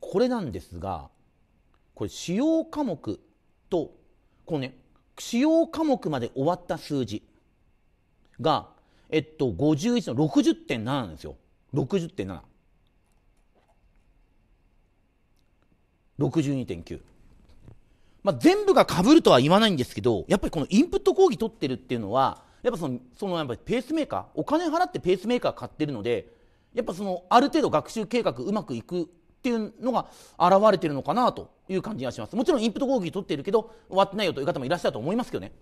これなんですが、これ主要科目と、このね、主要科目まで終わった数字が、えっと、51の60.7なんですよ。60.7。まあ、全部が被るとは言わないんですけど、やっぱりこのインプット講義取ってるっていうのは、やっぱその、そのやっぱりペースメーカー、お金払ってペースメーカー買ってるので、やっぱその、ある程度学習計画うまくいくっていうのが現れてるのかなという感じがします。もちろんインプット講義取ってるけど、終わってないよという方もいらっしゃると思いますけどね。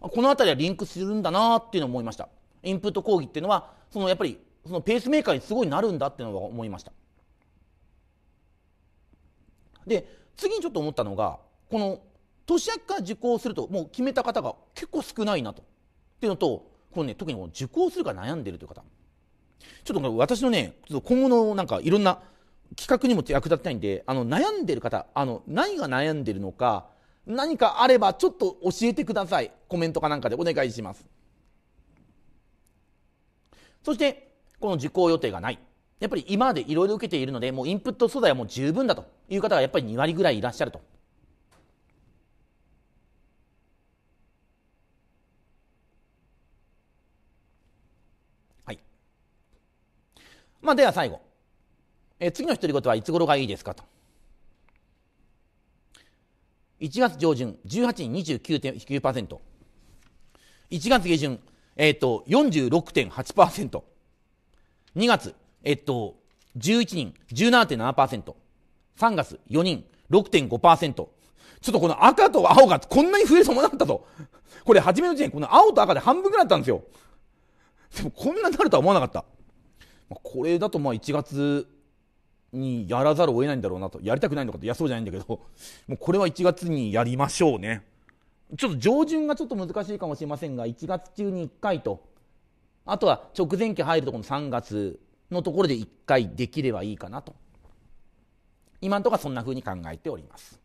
この辺りはリンクするんだなっていうのを思いました。インプット講義っていうのは、そのやっぱり、そのペースメーカーにすごいなるんだっていうのは思いました。で次にちょっと思ったのがこの年明けから受講するともう決めた方が結構少ないなとっていうのとこの、ね、特に受講するか悩んでるという方ちょっと私のね今後のなんかいろんな企画にも役立てたいんであの悩んでる方あの何が悩んでるのか何かあればちょっと教えてくださいコメントかなんかでお願いしますそしてこの受講予定がないやっぱり今までいろいろ受けているので、もうインプット素材はもう十分だという方がやっぱり2割ぐらいいらっしゃると。はい。まあ、では最後。え次の独り言はいつ頃がいいですかと。1月上旬、18人29.9%。1月下旬、えっ、ー、と、46.8%。2月、えっと、11人、17.7%。3月、4人、6.5%。ちょっとこの赤と青がこんなに増えそうになったぞ。これ初めの時点、この青と赤で半分ぐらいだったんですよ。でもこんなになるとは思わなかった。これだとまあ1月にやらざるを得ないんだろうなと。やりたくないのかと。いや、そうじゃないんだけど。もうこれは1月にやりましょうね。ちょっと上旬がちょっと難しいかもしれませんが、1月中に1回と。あとは直前期入るとこの3月、のところで一回できればいいかなと今んとこそんなふうに考えております。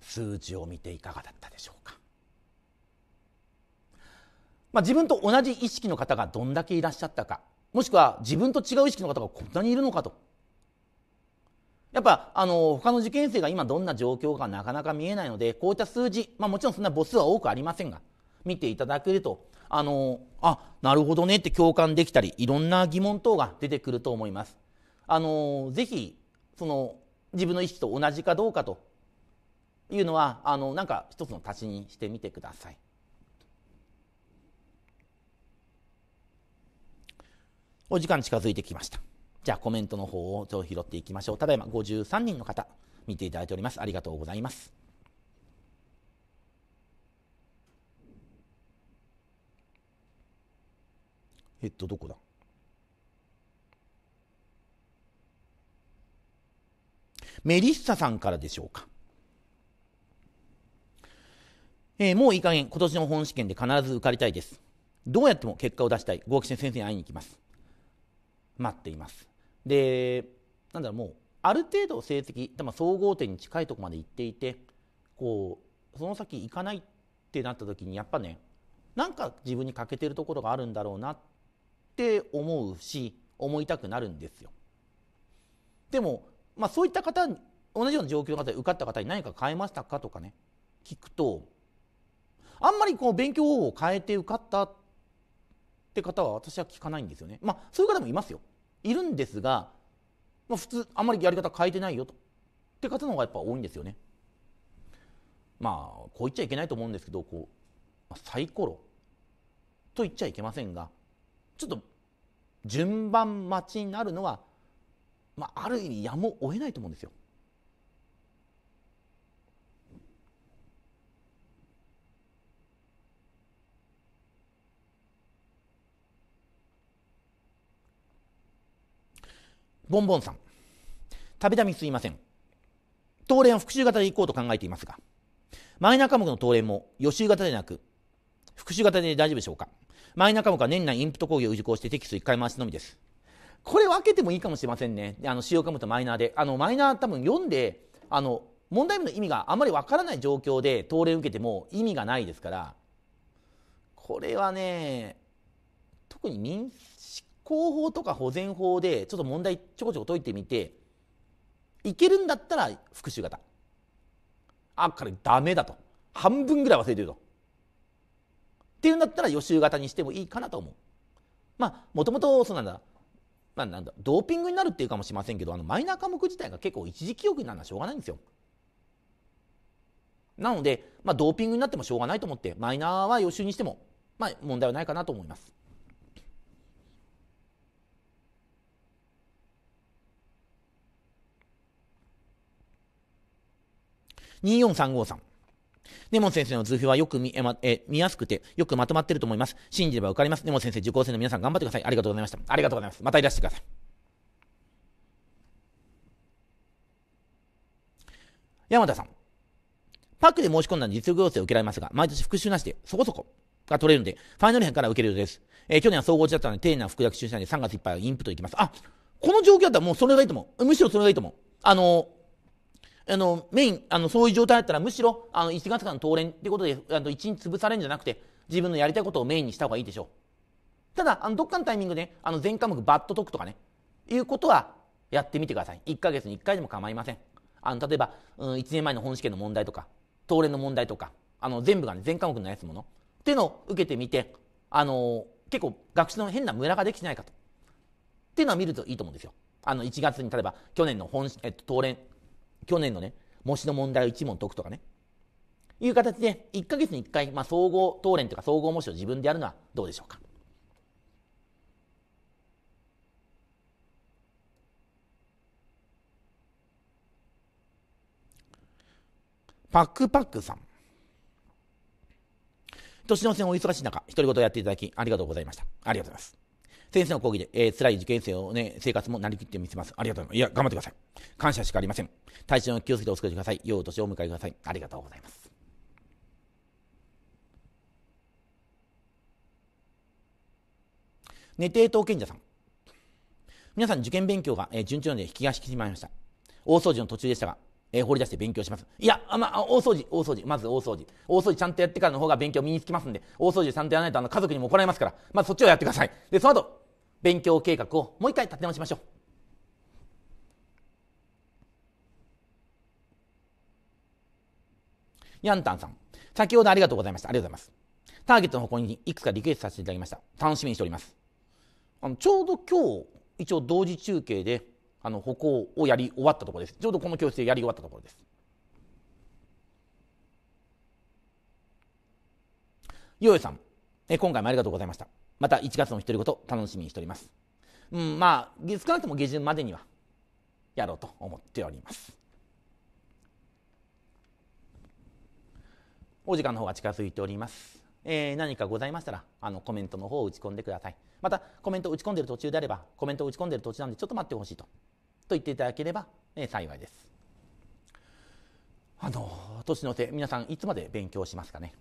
数字を見ていかがだったでしょうか、まあ、自分と同じ意識の方がどんだけいらっしゃったかもしくは自分と違う意識の方がこんなにいるのかとやっぱあの他の受験生が今どんな状況かなかなか見えないのでこういった数字、まあ、もちろんそんな母数は多くありませんが見ていただけるとあのあなるほどねって共感できたりいろんな疑問等が出てくると思います。あのぜひその自分の意識と同じかどうかというのはあのなんか一つの足しにしてみてください。お時間近づいてきました。じゃあコメントの方をちょっと拾っていきましょう。ただいま53人の方見ていただいております。ありがとうございます。えっと、どこだメリッサさんからでしょうか。えー、もういい加減、今年の本試験で必ず受かりたいです。どうやっても結果を出したい。合気先生に会いに行きます。待っています。でなんだろうもうある程度成績総合点に近いとこまで行っていてこうその先行かないってなった時にやっぱねなんか自分に欠けてるところがあるんだろうなって思うし思いたくなるんですよ。でも、まあ、そういった方同じような状況の方で受かった方に何か変えましたかとかね聞くとあんまりこう勉強方法を変えて受かったって方は私は聞かないんですよね。まあ、そういう方もいますよ。いるんですが、まあ、普通あんまりやり方変えてないよとって方の方がやっぱ多いんですよね。まあこう言っちゃいけないと思うんですけどこうサイコロと言っちゃいけませんがちょっと順番待ちになるのは、まあ、ある意味やむを得ないと思うんですよ。ボンボンさん、たびたびすいません。東連は復習型でいこうと考えていますが、マイナー科目の東連も予習型でなく、復習型で大丈夫でしょうかマイナー科目は年内インプット講義を受講してテキスト1回回しのみです。これ分けてもいいかもしれませんね。あの、主要科目とマイナーで。あの、マイナー多分読んで、あの、問題文の意味があまり分からない状況で東連受けても意味がないですから、これはね、特に民広報とか保全法でちょっと問題ちょこちょこ解いてみていけるんだったら復習型あこれダメだと半分ぐらい忘れてるとっていうんだったら予習型にしてもいいかなと思うまあもともとそうなんだまあ、なんだドーピングになるっていうかもしれませんけどあのマイナー科目自体が結構一時記憶になるのはしょうがないんですよなので、まあ、ドーピングになってもしょうがないと思ってマイナーは予習にしても、まあ、問題はないかなと思います24353根本先生の図表はよく見え、ま、え見やすくて、よくまとまってると思います。信じれば受かります。根本先生、受講生の皆さん頑張ってください。ありがとうございました。ありがとうございます。またいらしてください。山田さん。パックで申し込んだ実力要請を受けられますが、毎年復習なしで、そこそこが取れるんで、ファイナル編から受けるようです。えー、去年は総合値だったので、丁寧な副学習したので、3月いっぱいインプットいきます。あ、この状況だったらもうそれがいいと思う。むしろそれがいいと思う。あのーあの、メイン、あの、そういう状態だったらむしろ、あの、1月間の当連っていうことで、あの、1日潰されるんじゃなくて、自分のやりたいことをメインにした方がいいでしょう。ただ、あの、どっかのタイミングで、あの、全科目バット解くとかね、いうことはやってみてください。1ヶ月に1回でも構いません。あの、例えば、うん、1年前の本試験の問題とか、当連の問題とか、あの、全部がね、全科目のやつもの。っていうのを受けてみて、あの、結構学習の変なムラができてないかと。っていうのは見るといいと思うんですよ。あの1月に例えば去年の本、えっと、当連去年のね、模試の問題を1問解くとかね。いう形で、1ヶ月に1回、まあ、総合答練とか総合模試を自分でやるのはどうでしょうか。パックパックさん。年の瀬お忙しい中、独り言をやっていただき、ありがとうございました。ありがとうございます。先生の講義で、えー、辛い受験生をね、生活もなりきってみせます。ありがとうございます。いや、頑張ってください。感謝しかありません。体調に気をつけてお過ごしください。良いお年をお迎えください。ありがとうございます。寝て当賢者さん。皆さん受験勉強が、えー、順調で引きが引き締まりました。大掃除の途中でしたが、えー、放り出して勉強します。いや、あまあ、大掃除、大掃除、まず大掃除。大掃除ちゃんとやってからの方が勉強身につきますんで、大掃除ちゃんとやらないとあの家族にも怒られますから、まずそっちをやってください。で、その後、勉強計画をもう一回立て直しましょうヤンタンさん先ほどありがとうございましたありがとうございますターゲットの方向にいくつかリクエストさせていただきました楽しみにしておりますあのちょうど今日一応同時中継であの歩行をやり終わったところですちょうどこの教室でやり終わったところですヨヨさんえ今回もありがとうございましたまた1月の独り言楽しみにしております。うん、まあ少なくとも下旬までにはやろうと思っております。お時間の方が近づいております。えー、何かございましたらあのコメントの方を打ち込んでください。またコメントを打ち込んでる途中であればコメントを打ち込んでる途中なんでちょっと待ってほしいとと言っていただければ、えー、幸いです。あの年の瀬皆さんいつまで勉強しますかね。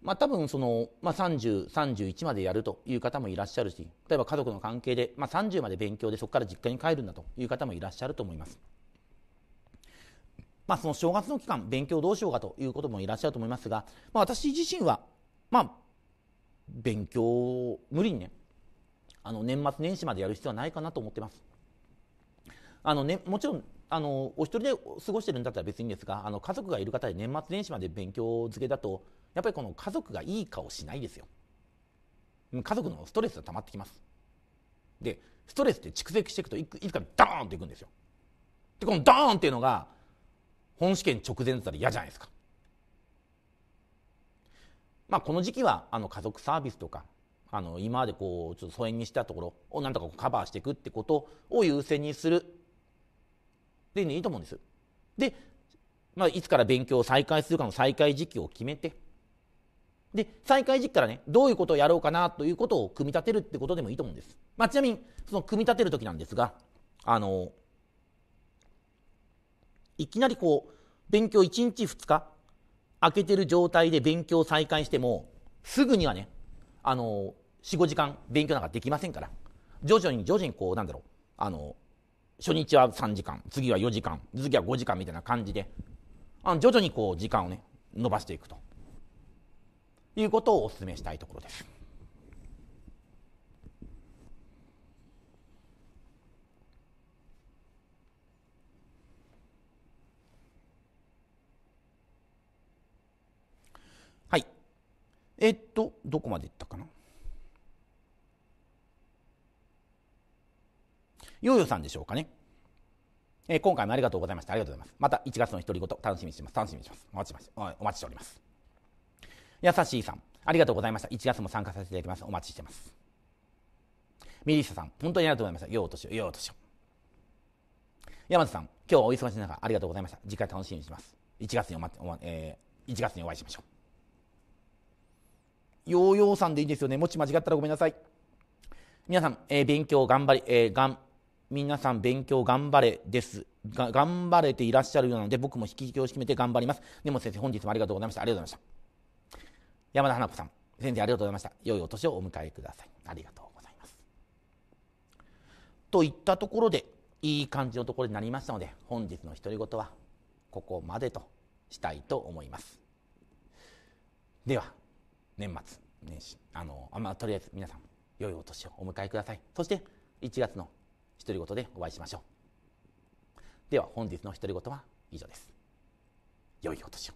まあ、多分その、まあ30、3 1までやるという方もいらっしゃるし例えば家族の関係で、まあ、30まで勉強でそこから実家に帰るんだという方もいらっしゃると思います。まあ、その正月の期間勉強どうしようかということもいらっしゃると思いますが、まあ、私自身は、まあ、勉強無理にねあの年末年始までやる必要はないかなと思ってます。あのね、もちろんあのお一人で過ごしてるんだったら別にですがあの家族がいる方で年末年始まで勉強漬けだとやっぱりこの家族がいい顔しないですよ家族のストレスが溜まってきますでストレスって蓄積していくといつかダーンていくんですよでこのダーンっていうのが本試験直前だったら嫌じゃないですかまあこの時期はあの家族サービスとかあの今までこうちょっと疎遠にしたところをなんとかカバーしていくってことを優先にするっていうのいいと思うんですで、まあ、いつから勉強を再開するかの再開時期を決めてで、再開時期からね、どういうことをやろうかなということを組み立てるってことでもいいと思うんです。まあ、ちなみに、その組み立てるときなんですが、あの、いきなりこう、勉強1日2日、開けてる状態で勉強再開しても、すぐにはね、あの、4、5時間勉強なんかできませんから、徐々に徐々にこう、なんだろう、あの、初日は3時間、次は4時間、次は5時間みたいな感じで、あの徐々にこう、時間をね、伸ばしていくと。いうことをお勧めしたいところです。はい。えっと、どこまでいったかなヨーヨーさんでしょうかね。えー、今回もありがとうございました。ありがとうございます。また1月の独り言楽しみにしてます。楽しみにします。お待ちします。お待ちしております。優しいさん、ありがとうございました。1月も参加させていただきます。お待ちしてます。ミリッサさん、本当にありがとうございました。ようとしよう、ようとしよ山田さん、今日はお忙しい中、ありがとうございました。次回楽しみにします。1月におま、おまえー、1月にお会いしましょう。ヨーヨーさんでいいですよね。もし間違ったらごめんなさい。皆さん、えー、勉強頑張り、えー、がん、皆さん勉強頑張れです。が頑張れていらっしゃるようなので、僕も引き引きを決めて頑張ります。でも先生、本日もありがとうございました。ありがとうございました。山田花子さん先生ありがとうございました良いお年をお迎えくださいありがとうございますといったところでいい感じのところになりましたので本日の独り言はここまでとしたいと思いますでは年末年始あのあまあ、とりあえず皆さん良いお年をお迎えくださいそして1月の独り言でお会いしましょうでは本日の独り言は以上です良いお年を